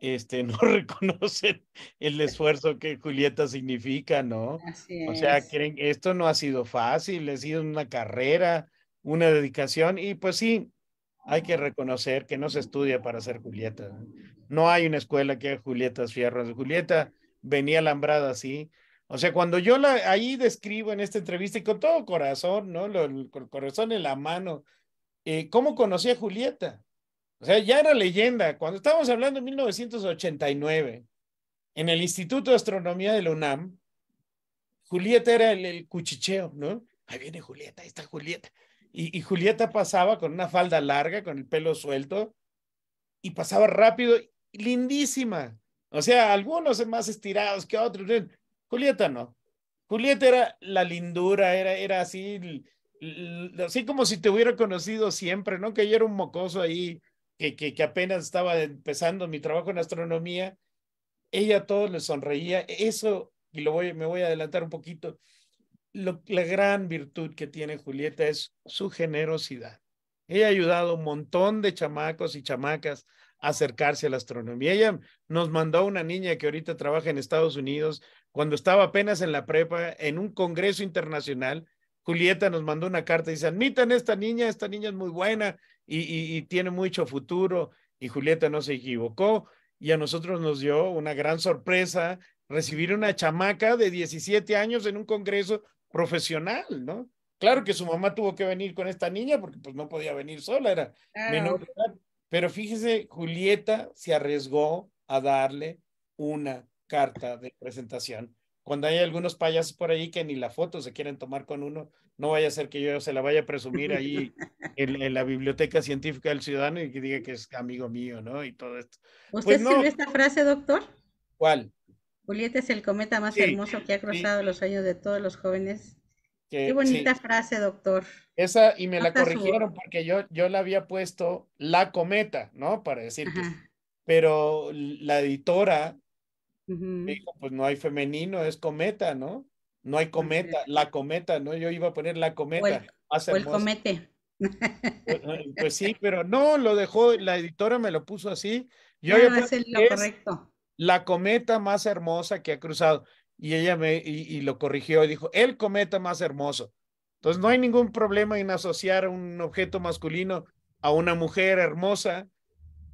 Speaker 3: este, no reconocen el esfuerzo que Julieta significa, ¿no? O sea, creen, esto no ha sido fácil, ha sido una carrera, una dedicación, y pues sí, hay que reconocer que no se estudia para ser Julieta. No hay una escuela que haga Julietas fierras. Julieta venía alambrada así. O sea, cuando yo la, ahí describo en esta entrevista y con todo corazón, ¿no? Lo, el, corazón en la mano, eh, ¿cómo conocí a Julieta? O sea, ya era leyenda. Cuando estábamos hablando en 1989, en el Instituto de Astronomía de la UNAM, Julieta era el, el cuchicheo, ¿no? Ahí viene Julieta, ahí está Julieta. Y, Julieta pasaba con una falda larga, con el pelo suelto, y pasaba rápido, lindísima. O sea, algunos más estirados que otros. Julieta no. Julieta era la lindura, era, era así, así como si te hubiera conocido siempre, ¿no? Que yo era un mocoso ahí, que, que, apenas estaba empezando mi trabajo en astronomía. Ella a todos le sonreía. Eso, y lo voy, me voy a adelantar un poquito, la gran virtud que tiene Julieta es su generosidad. Ella ha ayudado un montón de chamacos y chamacas a acercarse a la astronomía. Ella nos mandó una niña que ahorita trabaja en Estados Unidos, cuando estaba apenas en la prepa, en un congreso internacional, Julieta nos mandó una carta y dice, admitan esta niña, esta niña es muy buena y, y, tiene mucho futuro. Y Julieta no se equivocó y a nosotros nos dio una gran sorpresa recibir una chamaca de 17 años en un congreso profesional, ¿no? Claro que su mamá tuvo que venir con esta niña porque pues no podía venir sola, era menor Pero fíjese, Julieta se arriesgó a darle una carta de presentación. Cuando hay algunos payasos por ahí que ni la foto se quieren tomar con uno, no vaya a ser que yo se la vaya a presumir ahí en, la Biblioteca Científica del Ciudadano y que diga que es amigo mío, ¿no? Y todo esto. ¿Usted pues esta
Speaker 1: frase, doctor? ¿Cuál? Julieta es el cometa más hermoso que ha cruzado los sueños de todos los jóvenes.
Speaker 3: Qué bonita
Speaker 1: frase, doctor.
Speaker 3: Esa, y me la corrigieron porque yo, yo la había puesto la cometa, ¿no? Para decir Pero la editora dijo: pues no hay femenino, es cometa, ¿no? No hay cometa, la cometa, ¿no? Yo iba a poner la cometa. O el, comete.
Speaker 1: Pues, eh,
Speaker 3: pues, sí, pero no, lo dejó, la editora me lo puso así. Yo no, es lo correcto la cometa más hermosa que ha cruzado. Y ella me y, lo corrigió y dijo, el cometa más hermoso. Entonces no hay ningún problema en asociar un objeto masculino a una mujer hermosa,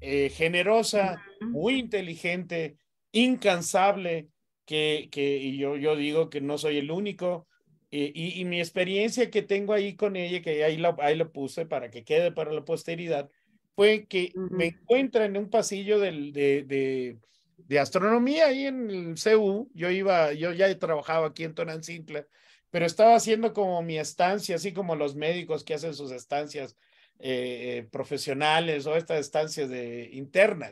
Speaker 3: eh, generosa, muy inteligente, incansable, que, que y yo, yo digo que no soy el único. Y, mi experiencia que tengo ahí con ella, que ahí lo ahí lo puse para que quede para la posteridad, fue que me encuentra en un pasillo del, de, de de astronomía ahí en el CU. Yo iba, yo ya trabajaba aquí en Tonantzintla, pero estaba haciendo como mi estancia, así como los médicos que hacen sus estancias eh, eh, profesionales o estas estancias de interna,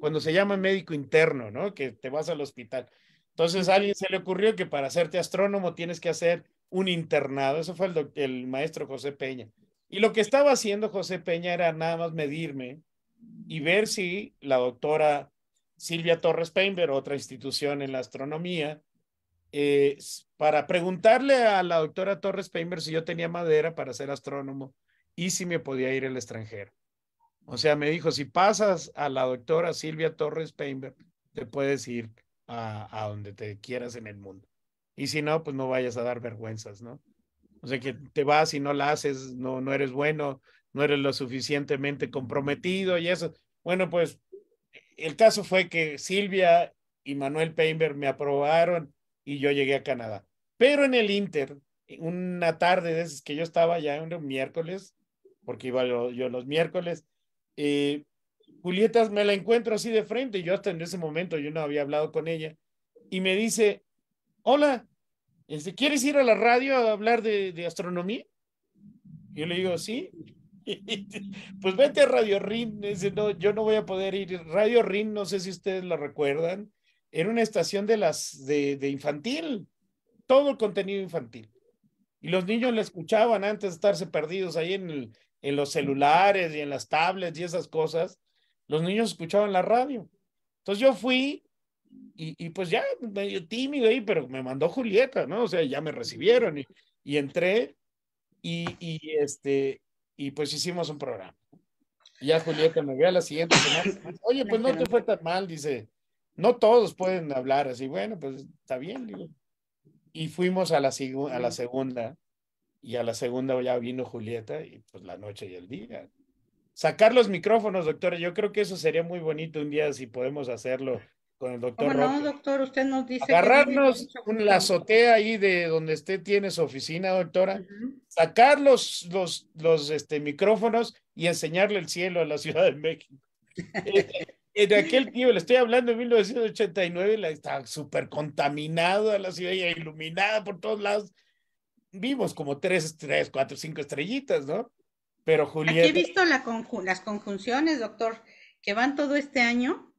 Speaker 3: cuando se llama médico interno, ¿no? Que te vas al hospital. Entonces a alguien se le ocurrió que para hacerte astrónomo tienes que hacer un internado. Eso fue el, el maestro José Peña. Y lo que estaba haciendo José Peña era nada más medirme y ver si la doctora Silvia Torres Painter, otra institución en la astronomía, eh, para preguntarle a la doctora Torres Painter si yo tenía madera para ser astrónomo y si me podía ir al extranjero. O sea, me dijo, si pasas a la doctora Silvia Torres Painter, te puedes ir a, donde te quieras en el mundo. Y si no, pues no vayas a dar vergüenzas, ¿no? O sea, que te vas y no la haces, no, no eres bueno, no eres lo suficientemente comprometido y eso. Bueno, pues el caso fue que Silvia y Manuel Peinberg me aprobaron y yo llegué a Canadá. Pero en el Inter, una tarde de que yo estaba ya un miércoles, porque iba yo, los miércoles, eh, Julieta me la encuentro así de frente, yo hasta en ese momento yo no había hablado con ella, y me dice, hola, este, ¿quieres ir a la radio a hablar de, de astronomía? Yo le digo, sí pues vete a Radio Rin. yo no voy a poder ir. Radio Rin, no sé si ustedes lo recuerdan, era una estación de, las, de, infantil, todo el contenido infantil. Y los niños la escuchaban antes de estarse perdidos ahí en, en los celulares y en las tablets y esas cosas. Los niños escuchaban la radio. Entonces yo fui y, pues ya medio tímido ahí, pero me mandó Julieta, ¿no? O sea, ya me recibieron y, y entré y, y, este, y pues hicimos un programa. Ya Julieta me ve a la siguiente semana. Oye, pues no te fue tan mal, dice. No todos pueden hablar así. Bueno, pues está bien, digo. Y fuimos a la, a la segunda, y a la segunda ya vino Julieta, y pues la noche y el día. Sacar los micrófonos, doctora, yo creo que eso sería muy bonito un día si podemos hacerlo con el doctor.
Speaker 1: doctor, usted nos dice. Agarrarnos
Speaker 3: un la azotea ahí de donde usted tiene su oficina, doctora, sacar los, los, este, micrófonos y enseñarle el cielo a la Ciudad de México. en eh, aquel tío le estoy hablando en 1989, la, estaba súper contaminada la ciudad y iluminada por todos lados. Vimos como tres, tres, cuatro, cinco
Speaker 1: estrellitas,
Speaker 3: ¿no? Pero Julieta. he
Speaker 1: visto las conjunciones, doctor, que van todo este año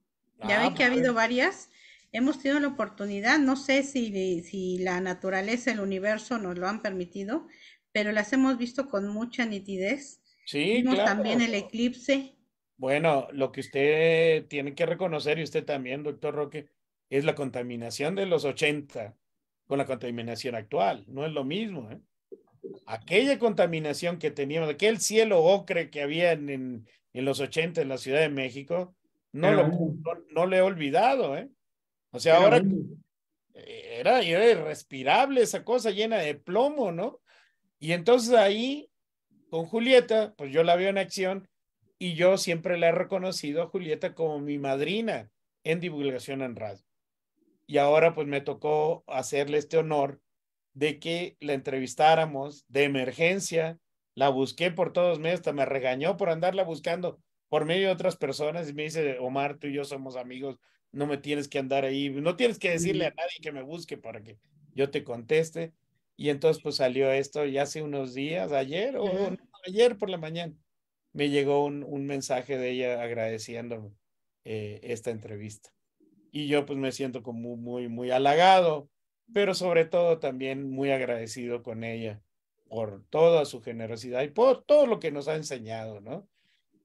Speaker 1: ya ah, ve que ha habido varias. Hemos tenido la oportunidad, no sé si, si la naturaleza, el universo nos lo han permitido, pero las hemos visto con mucha nitidez. Sí, también el eclipse.
Speaker 3: Bueno, lo que usted tiene que reconocer, y usted también, doctor Roque, es la contaminación de los 80 con la contaminación actual. No es lo mismo. ¿eh? Aquella contaminación que teníamos, aquel cielo ocre que había en, en, en los 80 en la Ciudad de México, no, lo, no, le he olvidado, ¿eh? O sea, ahora era, irrespirable esa cosa llena de plomo, ¿no? Y entonces ahí, con Julieta, pues yo la veo en acción y yo siempre la he reconocido a Julieta como mi madrina en divulgación en radio. Y ahora pues me tocó hacerle este honor de que la entrevistáramos de emergencia. La busqué por todos medios, hasta me regañó por andarla buscando por medio de otras personas y me dice, Omar, tú y yo somos amigos, no me tienes que andar ahí, no tienes que decirle a nadie que me busque para que yo te conteste. Y entonces pues salió esto y hace unos días, ayer o ayer por la mañana, me llegó un, mensaje de ella agradeciéndome eh, esta entrevista. Y yo pues me siento como muy, muy halagado, pero sobre todo también muy agradecido con ella por toda su generosidad y por todo lo que nos ha enseñado, ¿no?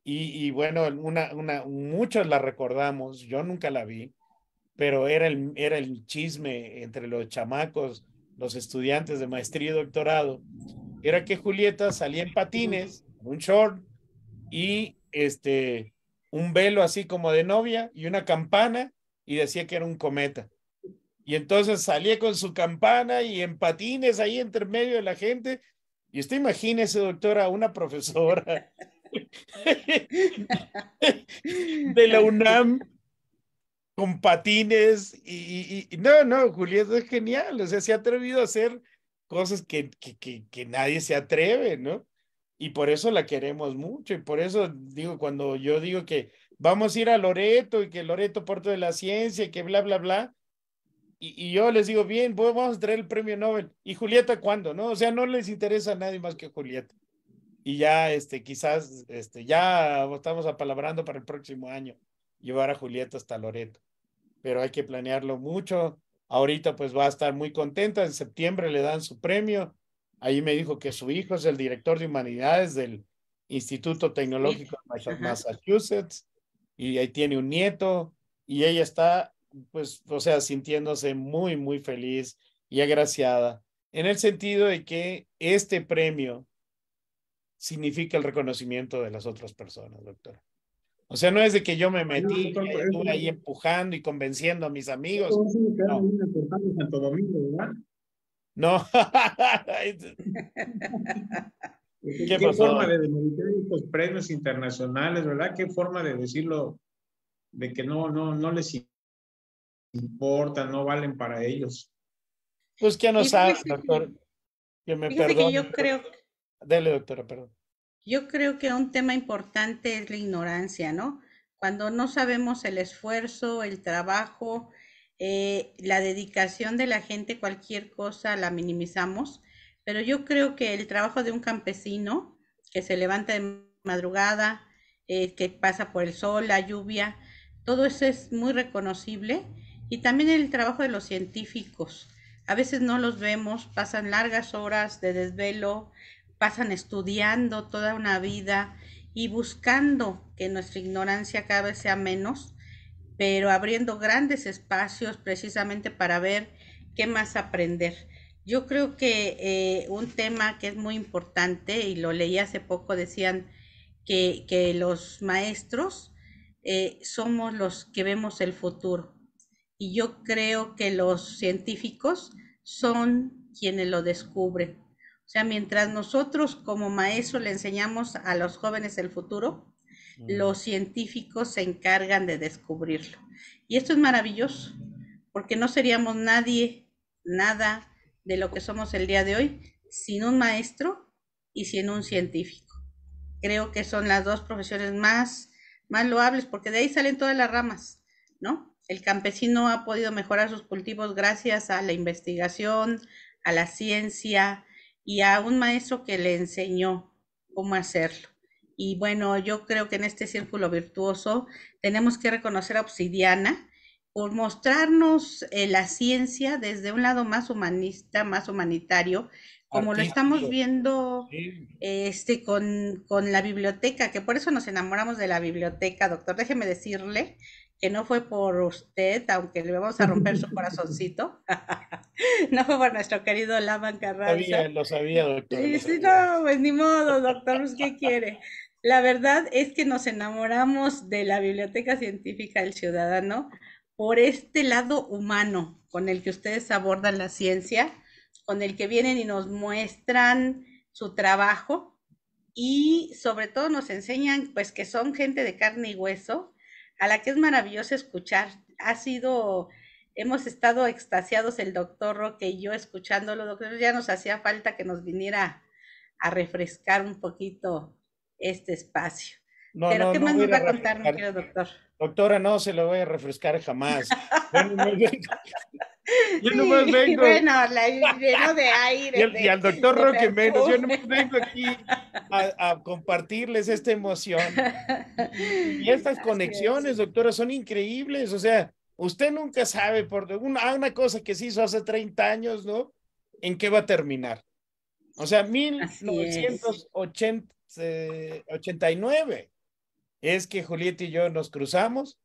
Speaker 3: Y, bueno, una, una, muchos la recordamos, yo nunca la vi, pero era el, era el chisme entre los chamacos, los estudiantes de maestría y doctorado, era que Julieta salía en patines, un short y este, un velo así como de novia y una campana y decía que era un cometa. Y entonces salía con su campana y en patines ahí entre medio de la gente. Y usted imagínese, doctora, una profesora de la UNAM con patines y, no, no, Julieta es genial, o sea, se ha atrevido a hacer cosas que, que, que, nadie se atreve, ¿no? Y por eso la queremos mucho y por eso digo, cuando yo digo que vamos a ir a Loreto y que Loreto Puerto de la Ciencia y que bla, bla, bla, y, yo les digo, bien, vamos a traer el premio Nobel. ¿Y Julieta cuándo? ¿No? O sea, no les interesa a nadie más que Julieta y ya este, quizás este, ya estamos apalabrando para el próximo año llevar a Julieta hasta Loreto, pero hay que planearlo mucho. Ahorita pues va a estar muy contenta, en septiembre le dan su premio. Ahí me dijo que su hijo es el director de humanidades del Instituto Tecnológico de Massachusetts y ahí tiene un nieto y ella está pues, o sea, sintiéndose muy, muy feliz y agraciada en el sentido de que este premio significa el reconocimiento de las otras personas, doctora. O sea, no es de que yo me metí eh, ahí empujando y convenciendo a mis amigos.
Speaker 2: No, no. Este, ¿Qué, forma de estos premios internacionales, ¿verdad? ¿Qué forma de decirlo? De que no, no, no les importa, no valen para ellos. Pues que no sabe, doctor. Que yo creo que Dele, doctora,
Speaker 1: perdón. Yo creo que un tema importante es la ignorancia, ¿no? Cuando no sabemos el esfuerzo, el trabajo, eh, la dedicación de la gente, cualquier cosa la minimizamos, pero yo creo que el trabajo de un campesino que se levanta de madrugada, eh, que pasa por el sol, la lluvia, todo eso es muy reconocible y también el trabajo de los científicos. A veces no los vemos, pasan largas horas de desvelo, pasan estudiando toda una vida y buscando que nuestra ignorancia cada vez sea menos, pero abriendo grandes espacios precisamente para ver qué más aprender. Yo creo que eh, un tema que es muy importante, y lo leí hace poco, decían que, los maestros eh, somos los que vemos el futuro. Y yo creo que los científicos son quienes lo descubren sea, mientras nosotros como maestro le enseñamos a los jóvenes el futuro, los científicos se encargan de descubrirlo. Y esto es maravilloso, porque no seríamos nadie, nada de lo que somos el día de hoy, sin un maestro y sin un científico. Creo que son las dos profesiones más, más loables, porque de ahí salen todas las ramas, ¿no? El campesino ha podido mejorar sus cultivos gracias a la investigación, a la ciencia, y a un maestro que le enseñó cómo hacerlo. Y bueno, yo creo que en este círculo virtuoso tenemos que reconocer a Obsidiana por mostrarnos eh, la ciencia desde un lado más humanista, más humanitario, como lo estamos viendo este, con, con, la biblioteca, que por eso nos enamoramos de la biblioteca, doctor. Déjeme decirle que no fue por usted, aunque le vamos a romper su corazoncito, no fue por nuestro querido Laman Carranza. Sabía, lo sabía, doctor. Sí, sí, no, pues ni modo, doctor, ¿qué quiere? La verdad es que nos enamoramos de la Biblioteca Científica del Ciudadano por este lado humano con el que ustedes abordan la ciencia, con el que vienen y nos muestran su trabajo y sobre todo nos enseñan pues que son gente de carne y hueso a la que es maravilloso escuchar. Ha sido, hemos estado extasiados el doctor Roque y yo escuchándolo, doctor, ya nos hacía falta que nos viniera a refrescar un poquito este espacio. ¿Pero qué más me va a contar, mi querido doctor? Doctora,
Speaker 3: no se lo voy a refrescar jamás. Yo no vengo. vengo. Bueno,
Speaker 1: la, lleno de aire. y, al doctor Roque menos. Yo no
Speaker 3: más vengo aquí a, compartirles esta emoción. Y, estas conexiones, doctora, son increíbles. O sea, usted nunca sabe por una, una cosa que se hizo hace 30 años, ¿no? ¿En qué va a terminar? O sea, 1989 es que Julieta y yo nos cruzamos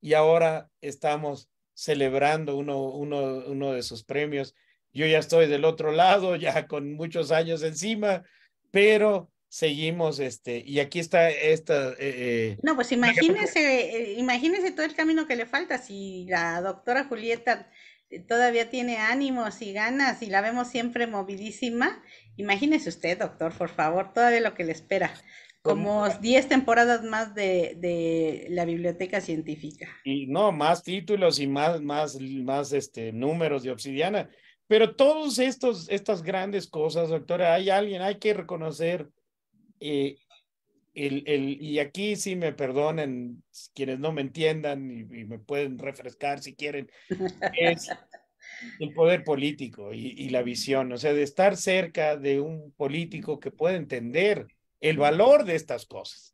Speaker 3: y ahora estamos celebrando uno, de sus premios. Yo ya estoy del otro lado, ya con muchos años encima, pero seguimos este y aquí está esta eh, eh,
Speaker 1: no pues imagínese eh, imagínese todo el camino que le falta si la doctora Julieta todavía tiene ánimos y ganas y la vemos siempre movidísima imagínese usted doctor por favor todavía lo que le espera como 10 temporadas más de, de, la biblioteca científica. Y no,
Speaker 3: más títulos y más, más, más este, números de obsidiana. Pero todas estas grandes cosas, doctora, hay alguien, hay que reconocer, eh, el, el, y aquí sí me perdonen quienes no me entiendan y, me pueden refrescar si quieren,
Speaker 1: es
Speaker 3: el poder político y, y, la visión, o sea, de estar cerca de un político que puede entender el valor de estas cosas.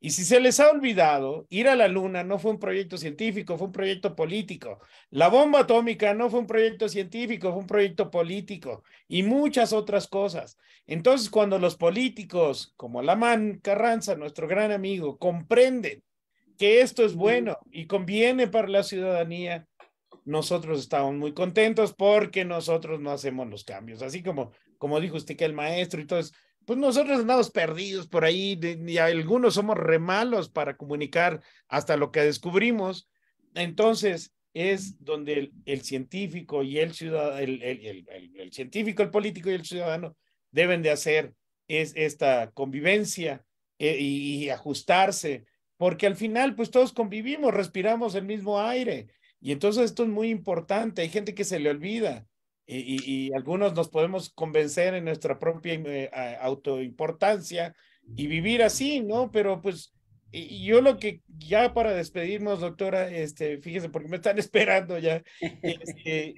Speaker 3: Y si se les ha olvidado, ir a la Luna no fue un proyecto científico, fue un proyecto político. La bomba atómica no fue un proyecto científico, fue un proyecto político y muchas otras cosas. Entonces, cuando los políticos, como Lamán Carranza, nuestro gran amigo, comprenden que esto es bueno y conviene para la ciudadanía, nosotros estamos muy contentos porque nosotros no hacemos los cambios. Así como, como dijo usted que el maestro, entonces pues nosotros andamos perdidos por ahí y algunos somos remalos para comunicar hasta lo que descubrimos. Entonces es donde el, científico y el ciudadano, el, científico, el político y el ciudadano deben de hacer es esta convivencia eh, y, ajustarse, porque al final pues todos convivimos, respiramos el mismo aire y entonces esto es muy importante, hay gente que se le olvida y, algunos nos podemos convencer en nuestra propia eh, autoimportancia y vivir así, ¿no? Pero pues yo lo que ya para despedirnos, doctora, este, fíjese, porque me están esperando ya. Este,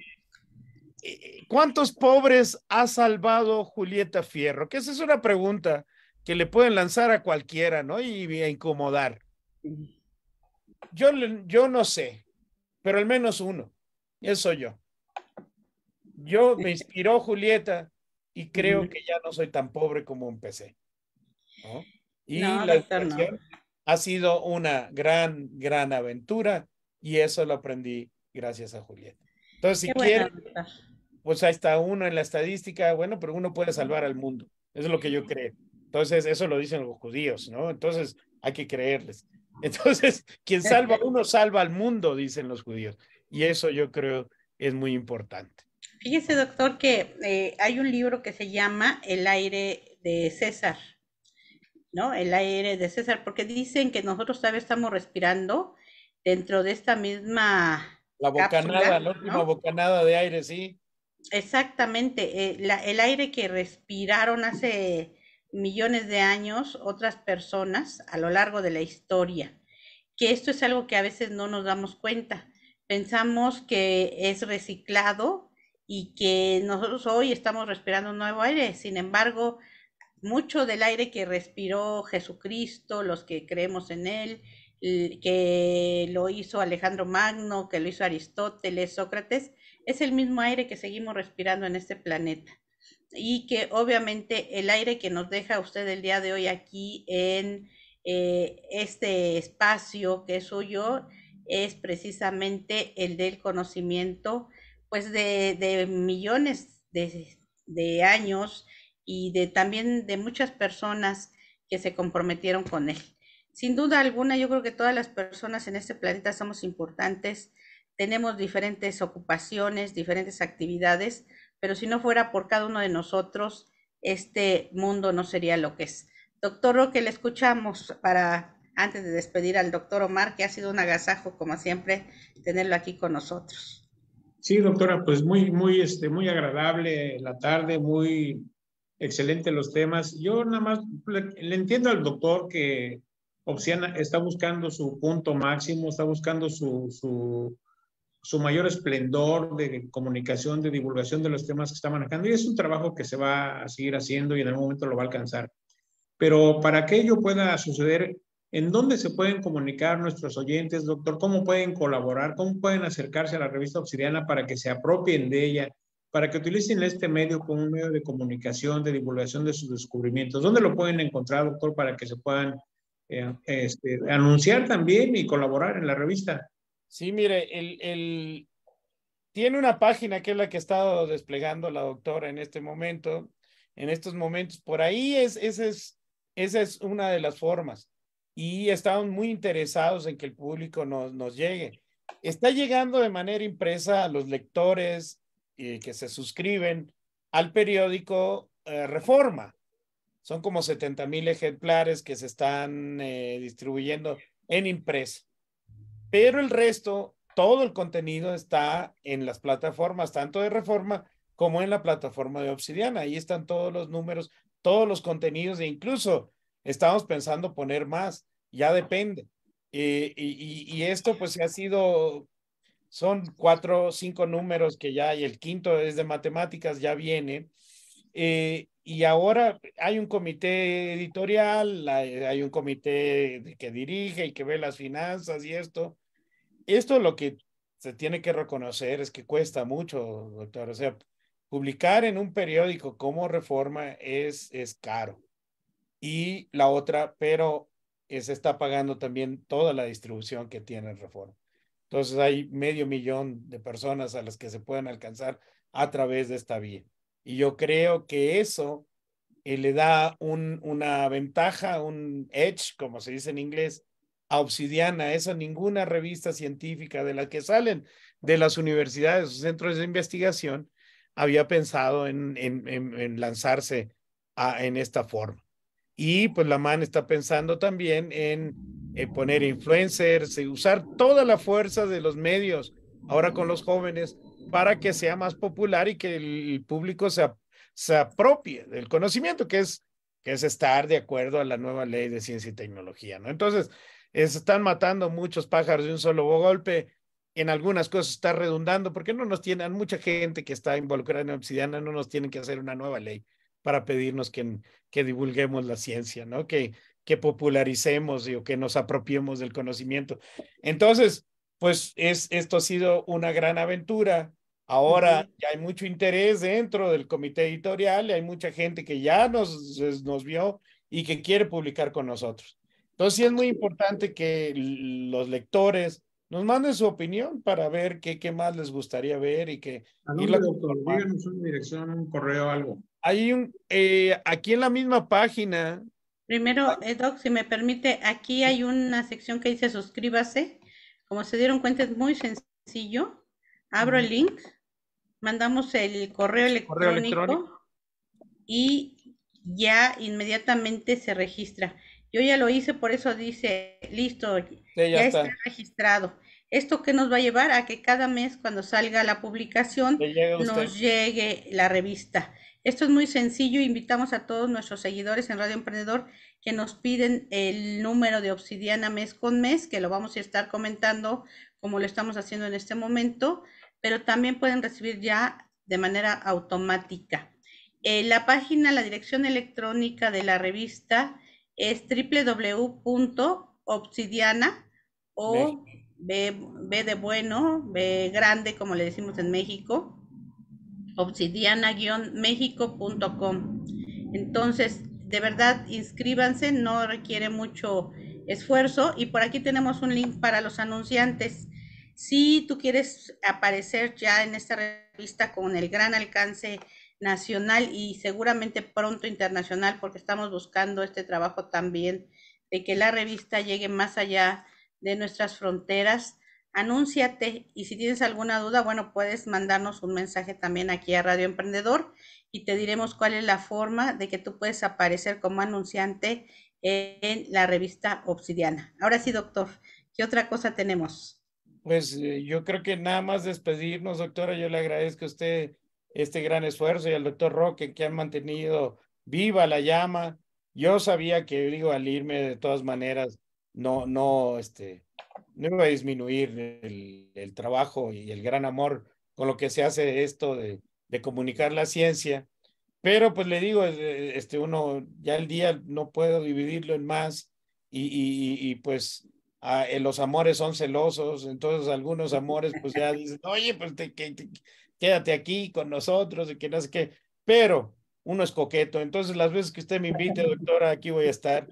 Speaker 3: eh, ¿Cuántos pobres ha salvado Julieta Fierro? Que esa es una pregunta que le pueden lanzar a cualquiera, ¿no? Y, a incomodar. Yo, yo no sé, pero al menos uno. Eso yo. Yo me inspiró Julieta y creo que ya no soy tan pobre como empecé. Y la ha sido una gran, gran aventura y eso lo aprendí gracias a Julieta. Entonces, si quieren, pues ahí está uno en la estadística, bueno, pero uno puede salvar al mundo. Eso es lo que yo creo. Entonces, eso lo dicen los judíos, ¿no? Entonces, hay que creerles. Entonces, quien salva a uno, salva al mundo, dicen los judíos. Y eso yo creo es muy importante.
Speaker 1: Fíjese, doctor, que eh, hay un libro que se llama El aire de César, ¿no? El aire de César, porque dicen que nosotros todavía estamos respirando dentro de esta misma...
Speaker 3: La bocanada, la última bocanada de aire, sí.
Speaker 1: Exactamente, eh, el aire que respiraron hace millones de años otras personas a lo largo de la historia, que esto es algo que a veces no nos damos cuenta. Pensamos que es reciclado y que nosotros hoy estamos respirando un nuevo aire. Sin embargo, mucho del aire que respiró Jesucristo, los que creemos en él, que lo hizo Alejandro Magno, que lo hizo Aristóteles, Sócrates, es el mismo aire que seguimos respirando en este planeta. Y que obviamente el aire que nos deja usted el día de hoy aquí en eh, este espacio que es suyo es precisamente el del conocimiento, pues de, millones de, de, años y de también de muchas personas que se comprometieron con él. Sin duda alguna, yo creo que todas las personas en este planeta somos importantes, tenemos diferentes ocupaciones, diferentes actividades, pero si no fuera por cada uno de nosotros, este mundo no sería lo que es. Doctor Roque, le escuchamos para antes de despedir al doctor Omar, que ha sido un agasajo, como siempre, tenerlo aquí con nosotros.
Speaker 2: Sí, doctora, pues muy, muy, este, muy agradable la tarde, muy excelente los temas. Yo nada más le, entiendo al doctor que Obsiana está buscando su punto máximo, está buscando su, su, su, mayor esplendor de comunicación, de divulgación de los temas que está manejando. Y es un trabajo que se va a seguir haciendo y en algún momento lo va a alcanzar. Pero para que ello pueda suceder, ¿En dónde se pueden comunicar nuestros oyentes, doctor? ¿Cómo pueden colaborar? ¿Cómo pueden acercarse a la revista Obsidiana para que se apropien de ella? Para que utilicen este medio como un medio de comunicación, de divulgación de sus descubrimientos. ¿Dónde lo pueden encontrar, doctor, para que se puedan eh, este, anunciar también y colaborar en la revista?
Speaker 3: Sí, mire, tiene una página que es la que ha estado desplegando la doctora en este momento, en estos momentos. Por ahí es, es, esa es una de las formas y estamos muy interesados en que el público nos, nos llegue. Está llegando de manera impresa a los lectores eh, que se suscriben al periódico eh, Reforma. Son como 70 mil ejemplares que se están eh, distribuyendo en impresa. Pero el resto, todo el contenido está en las plataformas, tanto de Reforma como en la plataforma de Obsidiana. Ahí están todos los números, todos los contenidos e incluso estamos pensando poner más ya depende. Eh, y, esto pues ha sido, son cuatro o cinco números que ya, y el quinto es de matemáticas, ya viene. Eh, y ahora hay un comité editorial, hay un comité que dirige y que ve las finanzas y esto. Esto lo que se tiene que reconocer es que cuesta mucho, doctor. O sea, publicar en un periódico como Reforma es, es caro. Y la otra, pero eh, se está pagando también toda la distribución que tiene el Reforma. Entonces hay medio millón de personas a las que se pueden alcanzar a través de esta vía. Y yo creo que eso eh, le da una ventaja, un edge, como se dice en inglés, a Obsidiana. Esa ninguna revista científica de la que salen de las universidades o centros de investigación había pensado en, lanzarse en esta forma. Y pues la MAN está pensando también en eh, poner influencers, y usar toda la fuerza de los medios ahora con los jóvenes para que sea más popular y que el público se, se apropie del conocimiento, que es, que es estar de acuerdo a la nueva ley de ciencia y tecnología, ¿no? Entonces, se están matando muchos pájaros de un solo golpe. En algunas cosas está redundando, porque no nos tienen, mucha gente que está involucrada en Obsidiana no nos tienen que hacer una nueva ley para pedirnos que, que divulguemos la ciencia, ¿no? Que, que popularicemos y, o que nos apropiemos del conocimiento. Entonces, pues es, esto ha sido una gran aventura. Ahora ya hay mucho interés dentro del comité editorial, y hay mucha gente que ya nos, nos vio y que quiere publicar con nosotros. Entonces, sí es muy importante que los lectores nos manden su opinión para ver qué, qué más les gustaría ver y que... A nombre, doctor, díganos
Speaker 1: una dirección, un correo, algo. Hay un, eh, aquí en la misma página. Primero, ah. Edox, eh, si me permite, aquí hay una sección que dice suscríbase. Como se dieron cuenta, es muy sencillo. Abro el link, mandamos el correo electrónico, y ya inmediatamente se registra. Yo ya lo hice, por eso dice, listo, ya, está. registrado. ¿Esto que nos va a llevar? A que cada mes cuando salga la publicación nos llegue la revista. Esto es muy sencillo. Invitamos a todos nuestros seguidores en Radio Emprendedor que nos piden el número de obsidiana mes con mes, que lo vamos a estar comentando como lo estamos haciendo en este momento, pero también pueden recibir ya de manera automática. Eh, la página, la dirección electrónica de la revista es www.obsidiana o B de bueno, B grande, como le decimos en México, obsidiana mexicocom Entonces, de verdad, inscríbanse, no requiere mucho esfuerzo. Y por aquí tenemos un link para los anunciantes. Si tú quieres aparecer ya en esta revista con el gran alcance nacional y seguramente pronto internacional, porque estamos buscando este trabajo también de que la revista llegue más allá de nuestras fronteras, anúnciate y si tienes alguna duda, bueno, puedes mandarnos un mensaje también aquí a Radio Emprendedor y te diremos cuál es la forma de que tú puedes aparecer como anunciante en la revista Obsidiana. Ahora sí, doctor, ¿qué otra cosa tenemos?
Speaker 3: Pues eh, yo creo que nada más despedirnos, doctora, yo le agradezco a usted este gran esfuerzo y al doctor Roque que han mantenido viva la llama. Yo sabía que, digo, al irme de todas maneras, no, no, este, no iba a disminuir el, trabajo y el gran amor con lo que se hace esto de, comunicar la ciencia, pero pues le digo, eh, este uno ya el día no puedo dividirlo en más y, pues eh, los amores son celosos, entonces algunos amores pues ya dicen, oye, pues te, quédate aquí con nosotros y que no sé qué, pero uno es coqueto, entonces las veces que usted me invite, doctora, aquí voy a
Speaker 2: estar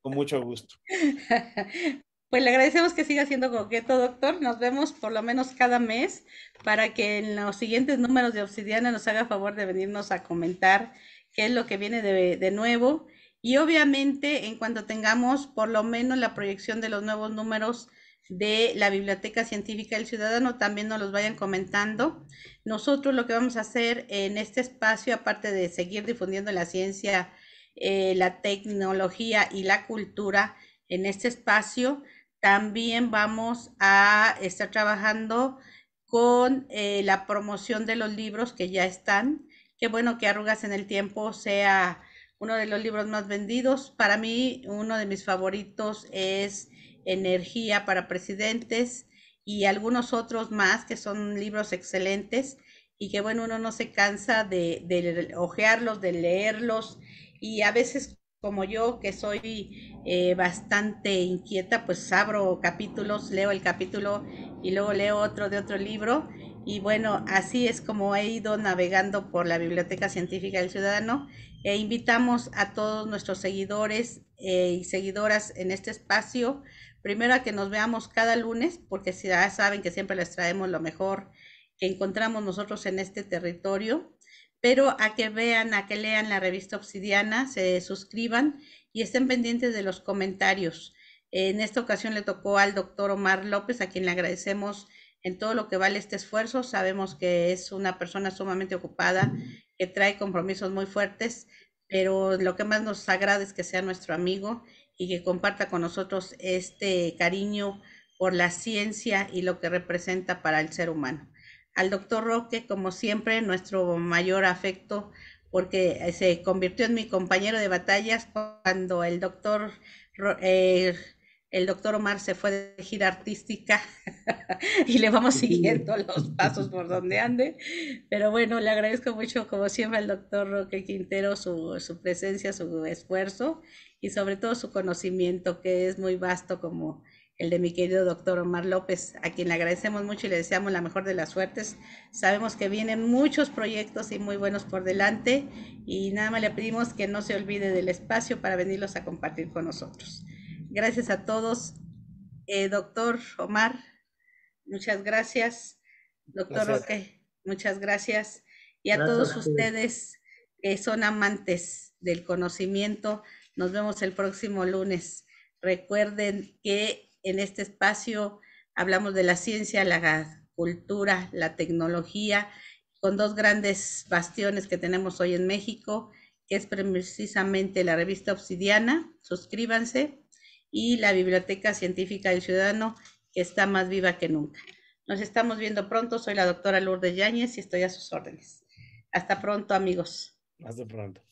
Speaker 2: con mucho gusto.
Speaker 1: Pues le agradecemos que siga siendo coqueto, doctor. Nos vemos por lo menos cada mes para que en los siguientes números de Obsidiana nos haga favor de venirnos a comentar qué es lo que viene de, nuevo. Y obviamente, en cuanto tengamos por lo menos la proyección de los nuevos números de la Biblioteca Científica del Ciudadano, también nos los vayan comentando. Nosotros lo que vamos a hacer en este espacio, aparte de seguir difundiendo la ciencia, eh, la tecnología y la cultura en este espacio, también vamos a estar trabajando con eh, la promoción de los libros que ya están. Qué bueno que Arrugas en el Tiempo sea uno de los libros más vendidos. Para mí, uno de mis favoritos es Energía para Presidentes y algunos otros más que son libros excelentes y que bueno, uno no se cansa de, de ojearlos, de leerlos y a veces como yo que soy eh, bastante inquieta, pues abro capítulos, leo el capítulo y luego leo otro de otro libro. Y bueno, así es como he ido navegando por la Biblioteca Científica del Ciudadano e invitamos a todos nuestros seguidores eh, y seguidoras en este espacio, primero a que nos veamos cada lunes, porque ya saben que siempre les traemos lo mejor que encontramos nosotros en este territorio pero a que vean, a que lean la revista Obsidiana, se suscriban y estén pendientes de los comentarios. En esta ocasión le tocó al doctor Omar López, a quien le agradecemos en todo lo que vale este esfuerzo. Sabemos que es una persona sumamente ocupada, que trae compromisos muy fuertes, pero lo que más nos agrada es que sea nuestro amigo y que comparta con nosotros este cariño por la ciencia y lo que representa para el ser humano al doctor Roque, como siempre, nuestro mayor afecto, porque eh, se convirtió en mi compañero de batallas cuando el doctor, eh, el doctor Omar se fue de gira artística y le vamos siguiendo los pasos por donde ande. Pero bueno, le agradezco mucho, como siempre, al doctor Roque Quintero su, su presencia, su esfuerzo y sobre todo su conocimiento, que es muy vasto, como el de mi querido doctor Omar López, a quien le agradecemos mucho y le deseamos la mejor de las suertes. Sabemos que vienen muchos proyectos y muy buenos por delante y nada más le pedimos que no se olvide del espacio para venirlos a compartir con nosotros. Gracias a todos. Eh, doctor Omar, muchas gracias. Doctor Roque, muchas gracias. Y a todos ustedes que son amantes del conocimiento, nos vemos el próximo lunes. Recuerden que en este espacio hablamos de la ciencia, la cultura, la tecnología, con dos grandes bastiones que tenemos hoy en México, que es precisamente la revista Obsidiana, suscríbanse, y la Biblioteca Científica del Ciudadano, que está más viva que nunca. Nos estamos viendo pronto, soy la doctora Lourdes Yáñez y estoy a sus órdenes. Hasta pronto, amigos. Hasta pronto.